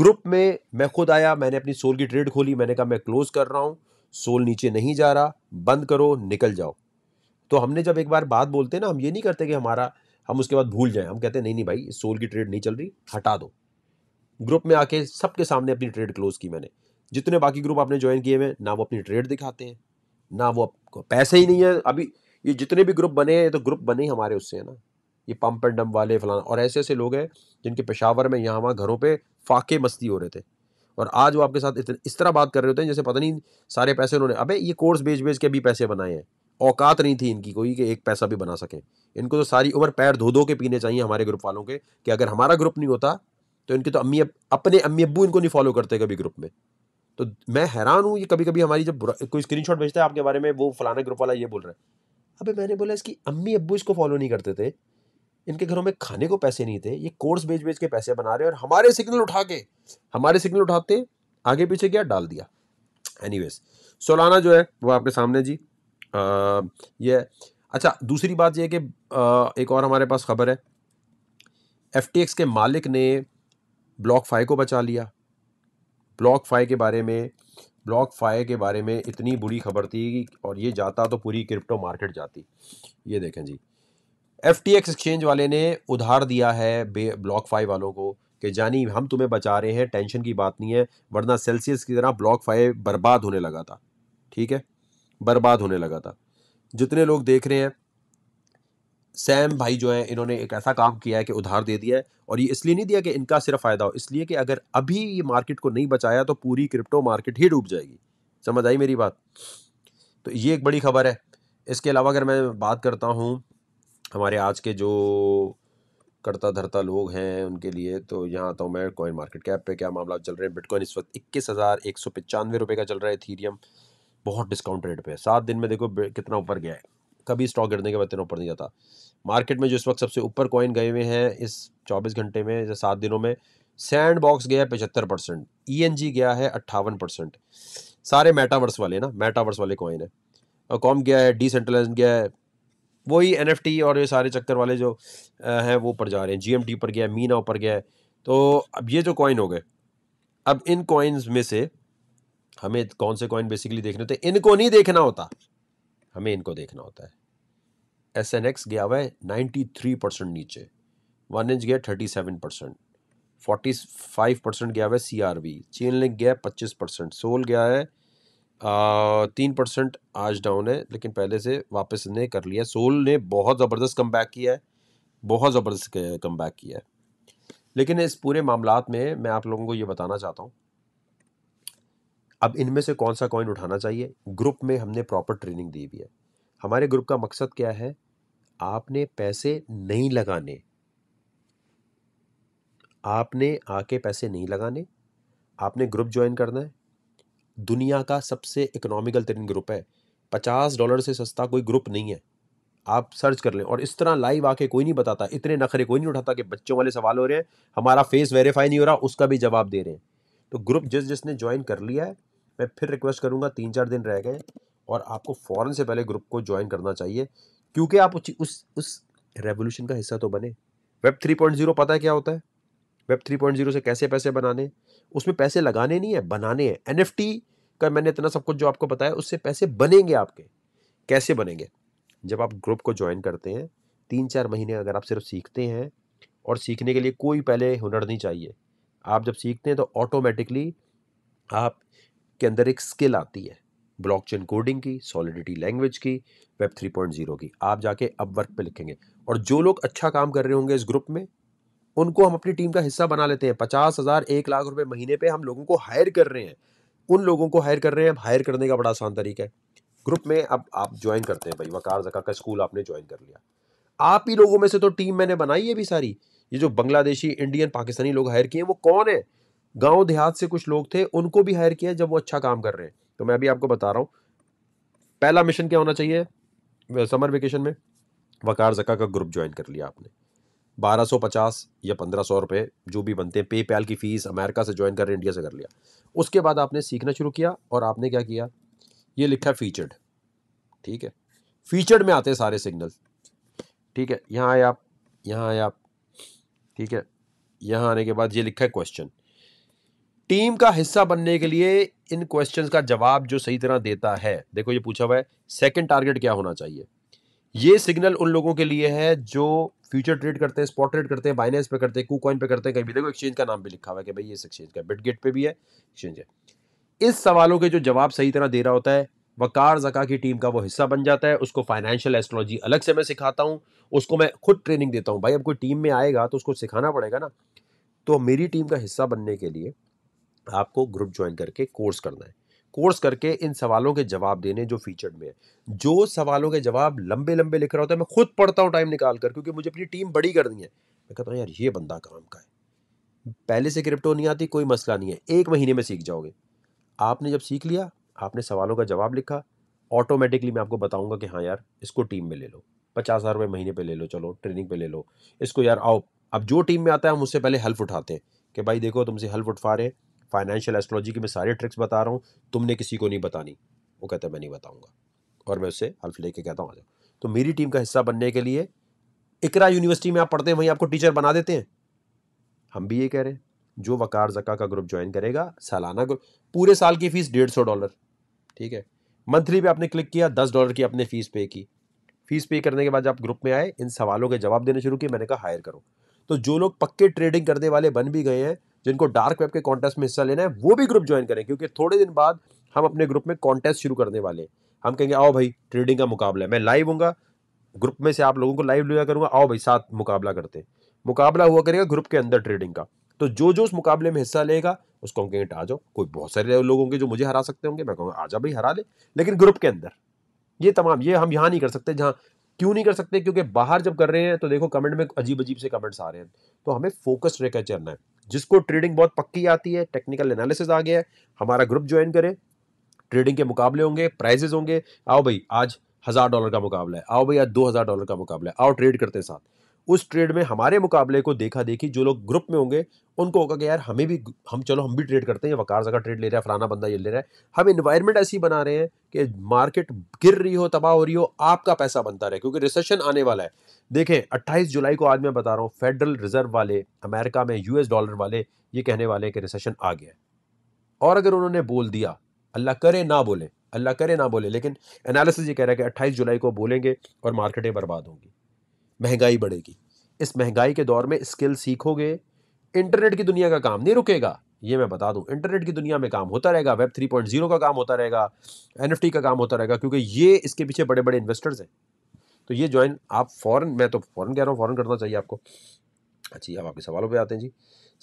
ग्रुप में मैं खुद आया मैंने अपनी सोल की ट्रेड खोली मैंने कहा मैं क्लोज़ कर रहा हूँ सोल नीचे नहीं जा रहा बंद करो निकल जाओ तो हमने जब एक बार बात बोलते हैं ना हम ये नहीं करते कि हमारा हम उसके बाद भूल जाएं हम कहते हैं नहीं नहीं भाई सोल की ट्रेड नहीं चल रही हटा दो ग्रुप में आके सबके सामने अपनी ट्रेड क्लोज की मैंने जितने बाकी ग्रुप आपने ज्वाइन किए हुए ना वो अपनी ट्रेड दिखाते हैं ना वो आपको पैसे ही नहीं है अभी ये जितने भी ग्रुप बने हैं तो ग्रुप बने हमारे उससे है ना ये पम्प एंड डम्प वाले फलाना और ऐसे ऐसे लोग हैं जिनके पेशावर में यहाँ वहाँ घरों पर फाके मस्ती हो रहे थे और आज वो आपके साथ इस तरह बात कर रहे होते हैं जैसे पता नहीं सारे पैसे उन्होंने अबे ये कोर्स बेच बेच के भी पैसे बनाए हैं औकात नहीं थी इनकी कोई कि एक पैसा भी बना सकें इनको तो सारी उम्र पैर धो धो के पीने चाहिए हमारे ग्रुप वालों के कि अगर हमारा ग्रुप नहीं होता तो इनके तो अम्मी अपने अम्मी अबू इनको नहीं फॉलो करते कभी ग्रुप में तो मैं हैरान हूँ ये कभी कभी हमारी जब कोई स्क्रीन शॉट भेजता है आपके बारे में वो फलाना ग्रुप वाला ये बोल रहा है अबे मैंने बोला इसकी अम्मी अबू इसको फॉलो नहीं करते थे इनके घरों में खाने को पैसे नहीं थे ये कोर्स बेच बेच के पैसे बना रहे और हमारे सिग्नल उठा के हमारे सिग्नल उठाते आगे पीछे क्या डाल दिया एनी सोलाना जो है वो आपके सामने जी ये अच्छा दूसरी बात यह कि एक और हमारे पास खबर है एफ के मालिक ने ब्लॉक फाई को बचा लिया ब्लॉक फाई के बारे में ब्लॉक फाई के बारे में इतनी बुरी खबर थी और ये जाता तो पूरी क्रिप्टो मार्केट जाती ये देखें जी एफ एक्सचेंज वाले ने उधार दिया है ब्लॉक फाई वालों को कि जानी हम तुम्हें बचा रहे हैं टेंशन की बात नहीं है वरना सेल्सियस की तरह ब्लॉक फाइव बर्बाद होने लगा था ठीक है बर्बाद होने लगा था जितने लोग देख रहे हैं सैम भाई जो है इन्होंने एक ऐसा काम किया है कि उधार दे दिया है और ये इसलिए नहीं दिया कि इनका सिर्फ फ़ायदा हो इसलिए कि अगर अभी ये मार्केट को नहीं बचाया तो पूरी क्रिप्टो मार्केट ही डूब जाएगी समझ आई मेरी बात तो ये एक बड़ी खबर है इसके अलावा अगर मैं बात करता हूँ हमारे आज के जो करता धरता लोग हैं उनके लिए तो यहाँ आता हूँ मैं कॉइन मार्केट कैप पे क्या मामला चल रहे हैं बिटकॉइन इस वक्त इक्कीस हज़ार एक सौ पचानवे रुपये का चल रहा है थीरियम बहुत डिस्काउंट रेट पे है सात दिन में देखो कितना ऊपर गया है कभी स्टॉक गिरने के बाद इतना ऊपर नहीं जाता मार्केट में जो इस वक्त सबसे ऊपर कॉइन गए हुए हैं इस चौबीस घंटे में या सात दिनों में सैंड बॉक्स गया है पचहत्तर परसेंट ई e गया है अट्ठावन परसेंट सारे मेटावर्स वाले ना मेटावर्स वाले कॉइन है और कॉम गया है डिसेंट्रलाइज गया है वही एन और ये सारे चक्कर वाले जो हैं वो ऊपर जा रहे हैं जी पर गया है मीना ऊपर गया है तो अब ये जो कॉइन हो गए अब इन कॉइन्स में से हमें कौन से कॉइन बेसिकली देखने होते इनको नहीं देखना होता हमें इनको देखना होता है एस एन एक्स गया हुआ है नाइन्टी थ्री परसेंट नीचे वन इंच गया thirty seven percent forty five percent गया हुआ है C R V chainlink गया है पच्चीस परसेंट सोल गया है तीन परसेंट आज डाउन है लेकिन पहले से वापस ने कर लिया सोल ने बहुत ज़बरदस्त कम बैक किया है बहुत ज़बरदस्त कम बैक किया है लेकिन इस पूरे मामला में मैं आप लोगों को ये बताना चाहता हूँ अब इनमें से कौन सा कॉइन उठाना चाहिए ग्रुप में हमने प्रॉपर ट्रेनिंग दी हुई है हमारे ग्रुप का मकसद क्या है आपने पैसे नहीं लगाने आपने आके पैसे नहीं लगाने आपने ग्रुप ज्वाइन करना है दुनिया का सबसे इकोनॉमिकल तरीन ग्रुप है पचास डॉलर से सस्ता कोई ग्रुप नहीं है आप सर्च कर लें और इस तरह लाइव आके कोई नहीं बताता इतने नखरे कोई नहीं उठाता कि बच्चों वाले सवाल हो रहे हैं हमारा फेस वेरीफाई नहीं हो रहा उसका भी जवाब दे रहे हैं तो ग्रुप जिस जिसने ज्वाइन कर लिया है मैं फिर रिक्वेस्ट करूँगा तीन चार दिन रह गए और आपको फ़ौरन से पहले ग्रुप को ज्वाइन करना चाहिए क्योंकि आप उस उस, उस रेवोल्यूशन का हिस्सा तो बने वेब थ्री पॉइंट ज़ीरो पता है क्या होता है वेब थ्री पॉइंट ज़ीरो से कैसे पैसे बनाने उसमें पैसे लगाने नहीं है बनाने हैं एन एफ टी का मैंने इतना सब कुछ जो आपको बताया उससे पैसे बनेंगे आपके कैसे बनेंगे जब आप ग्रुप को ज्वाइन करते हैं तीन चार महीने अगर आप सिर्फ सीखते हैं और सीखने के लिए कोई पहले हुनर नहीं चाहिए आप जब सीखते हैं तो ऑटोमेटिकली आप के अंदर एक स्किल आती है ब्लॉक चेन कोडिंग की सॉलिडिटी लैंग्वेज की वेब 3.0 की आप जाके अब वर्क पे लिखेंगे और जो लोग अच्छा काम कर रहे होंगे इस ग्रुप में उनको हम अपनी टीम का हिस्सा बना लेते हैं पचास हज़ार एक लाख रुपए महीने पे हम लोगों को हायर कर रहे हैं उन लोगों को हायर कर रहे हैं अब हायर करने का बड़ा आसान तरीका है ग्रुप में अब आप ज्वाइन करते हैं भाई वकार जका का स्कूल आपने ज्वाइन कर लिया आप ही लोगों में से तो टीम मैंने बनाई है भी सारी ये जो बांग्लादेशी इंडियन पाकिस्तानी लोग हायर किए हैं वो कौन है गांव देहात से कुछ लोग थे उनको भी हायर किया जब वो अच्छा काम कर रहे हैं तो मैं अभी आपको बता रहा हूँ पहला मिशन क्या होना चाहिए समर वेकेशन में वकार जका का ग्रुप ज्वाइन कर लिया आपने 1250 या 1500 रुपए जो भी बनते हैं पे की फ़ीस अमेरिका से ज्वाइन कर रहे इंडिया से कर लिया उसके बाद आपने सीखना शुरू किया और आपने क्या किया ये लिखा है फीचर्ड ठीक है फीचर्ड में आते हैं सारे सिग्नल ठीक है यहाँ आए आप यहाँ आए आप ठीक है यहाँ आने के बाद ये लिखा है क्वेश्चन टीम का हिस्सा बनने के लिए इन क्वेश्चंस का जवाब जो सही तरह देता है देखो ये पूछा हुआ है सेकंड टारगेट क्या होना चाहिए ये सिग्नल उन लोगों के लिए है जो फ्यूचर ट्रेड करते हैं स्पॉट ट्रेड करते हैं बाइनेंस पे करते हैं कू कॉइन पे करते हैं कहीं भी देखो एक्सचेंज का नाम भी लिखा हुआ है कि भाई ये एक्सचेंज का बिटगेट पे भी है एक्सचेंज है इस सवालों के जो जवाब सही तरह दे रहा होता है वकार जका की टीम का वो हिस्सा बन जाता है उसको फाइनेंशियल एस्ट्रोलॉजी अलग से मैं सिखाता हूँ उसको मैं खुद ट्रेनिंग देता हूँ भाई अब कोई टीम में आएगा तो उसको सिखाना पड़ेगा ना तो मेरी टीम का हिस्सा बनने के लिए आपको ग्रुप ज्वाइन करके कोर्स करना है कोर्स करके इन सवालों के जवाब देने जो फीचर्ड में है जो सवालों के जवाब लंबे लंबे लिख रहा होता है मैं खुद पढ़ता हूँ टाइम निकाल कर क्योंकि मुझे अपनी टीम बड़ी करनी है मैं कहता हूँ यार ये बंदा काम का है पहले से क्रिप्टो नहीं आती कोई मसला नहीं है एक महीने में सीख जाओगे आपने जब सीख लिया आपने सवालों का जवाब लिखा ऑटोमेटिकली मैं आपको बताऊंगा कि हाँ यार इसको टीम में ले लो पचास हज़ार रुपये महीने पर ले लो चलो ट्रेनिंग पे ले लो इसको यार आओ अब जो टीम में आता है हम उससे पहले हेल्प उठाते हैं कि भाई देखो तुमसे हेल्प उठवा रहे हैं फाइनेंशियल एस्ट्रोलॉजी की मैं सारी ट्रिक्स बता रहा हूँ तुमने किसी को नहीं बतानी वो कहता है मैं नहीं बताऊँगा और मैं उससे हल्फ लेके कहता हूँ आ तो मेरी टीम का हिस्सा बनने के लिए इकरा यूनिवर्सिटी में आप पढ़ते हैं वहीं आपको टीचर बना देते हैं हम भी ये कह रहे हैं जो वकार जका का ग्रुप ज्वाइन करेगा सालाना ग्रुप पूरे साल की फीस डेढ़ सौ डॉलर ठीक है मंथली पे आपने क्लिक किया दस डॉलर की आपने फ़ीस पे की फ़ीस पे करने के बाद जब ग्रुप में आए इन सवालों के जवाब देने शुरू किए मैंने कहा हायर करो तो जो लोग पक्के ट्रेडिंग करने वाले बन भी गए हैं जिनको डार्क वेब के कॉन्टेस्ट में हिस्सा लेना है वो भी ग्रुप ज्वाइन करें क्योंकि थोड़े दिन बाद हम अपने ग्रुप में कॉन्टेस्ट शुरू करने वाले हम कहेंगे आओ भाई ट्रेडिंग का मुकाबला है मैं लाइव हूँ ग्रुप में से आप लोगों को लाइव लिया करूंगा आओ भाई साथ मुकाबला करते हैं मुकाबला हुआ करेगा ग्रुप के अंदर ट्रेडिंग का तो जो जो उस मुकाबले में हिस्सा लेगा उसको हम कहेंगे आ जाओ कोई बहुत सारे लोग होंगे जो मुझे हरा सकते होंगे मैं कहूँगा आ जाओ भाई हरा ले लेकिन ग्रुप के अंदर ये तमाम ये हम यहाँ नहीं कर सकते जहाँ क्यों नहीं कर सकते क्योंकि बाहर जब कर रहे हैं तो देखो कमेंट में अजीब अजीब से कमेंट्स आ रहे हैं तो हमें फोकस रहकर चलना है जिसको ट्रेडिंग बहुत पक्की आती है टेक्निकल एनालिसिस आ गया है हमारा ग्रुप ज्वाइन करें ट्रेडिंग के मुकाबले होंगे प्राइजेज होंगे आओ भाई आज हज़ार डॉलर का मुकाबला है आओ भाई आज दो हज़ार डॉलर का मुकाबला है आओ ट्रेड करते हैं साथ उस ट्रेड में हमारे मुकाबले को देखा देखी जो लोग ग्रुप में होंगे उनको होगा कि यार हमें भी हम चलो हम भी ट्रेड करते हैं वकार जगह ट्रेड ले रहा है फलाना बंदा ये ले रहा है हम इन्वायरमेंट ऐसी बना रहे हैं कि मार्केट गिर रही हो तबाह हो रही हो आपका पैसा बनता रहे क्योंकि रिसेशन आने वाला है देखें 28 जुलाई को आज मैं बता रहा हूँ फेडरल रिजर्व वाले अमेरिका में यूएस डॉलर वाले ये कहने वाले हैं कि रिसेशन आ गया और अगर उन्होंने बोल दिया अल्लाह करे ना बोले अल्लाह करे ना बोले लेकिन एनालिसिस ये कह रहा है कि अट्ठाईस जुलाई को बोलेंगे और मार्केटें बर्बाद होंगी महंगाई बढ़ेगी इस महंगाई के दौर में स्किल सीखोगे इंटरनेट की दुनिया का काम नहीं रुकेगा ये मैं बता दूं इंटरनेट की दुनिया में काम होता रहेगा वेब 3.0 का काम होता रहेगा एन का काम होता रहेगा क्योंकि ये इसके पीछे बड़े बड़े इन्वेस्टर्स हैं तो ये ज्वाइन आप फॉरन मैं तो फॉरन कह रहा हूँ फॉरन करना चाहिए आपको अच्छी अब आपके सवालों पर आते हैं जी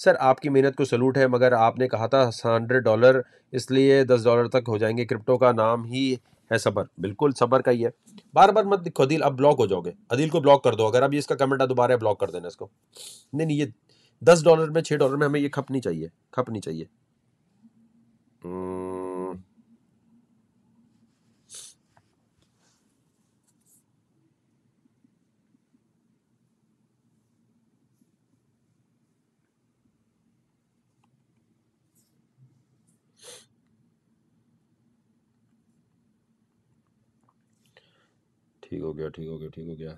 सर आपकी मेहनत को सलूट है मगर आपने कहा था हंड्रेड डॉलर इसलिए दस डॉलर तक हो जाएंगे क्रिप्टो का नाम ही है सबर बिल्कुल सबर का ही है बार बार मत देखो अदिल अब ब्लॉक हो जाओगे अदिल को ब्लॉक कर दो अगर अभी इसका कमेंट है दोबारा ब्लॉक कर देना इसको नहीं नहीं ये दस डॉलर में छः डॉलर में हमें ये खपनी चाहिए खपनी चाहिए हम्म। ठीक हो गया ठीक हो गया ठीक हो गया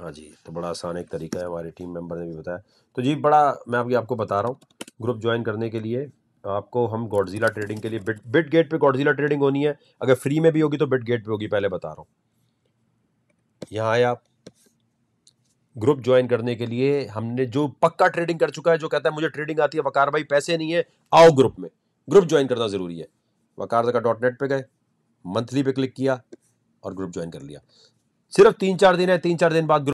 हाँ जी तो बड़ा आसान एक तरीका है हमारे टीम मेंबर ने भी बताया तो जी बड़ा मैं अभी आपको बता रहा हूँ ग्रुप ज्वाइन करने के लिए आपको हम गॉडजिला ट्रेडिंग के लिए बिट बिट गेट पे गॉडजिला ट्रेडिंग होनी है अगर फ्री में भी होगी तो बिट गेट पे होगी पहले बता रहा हूँ यहाँ आए आप ग्रुप ज्वाइन करने के लिए हमने जो पक्का ट्रेडिंग कर चुका है जो कहता है मुझे ट्रेडिंग आती है वकार भाई पैसे नहीं है आओ ग्रुप में ग्रुप ज्वाइन करना ज़रूरी है वकार जगह डॉट नेट पर गए मंथली पे क्लिक किया और ग्रुप ज्वाइन कर लिया सिर्फ तीन चार दिन है तीन चार दिन बाद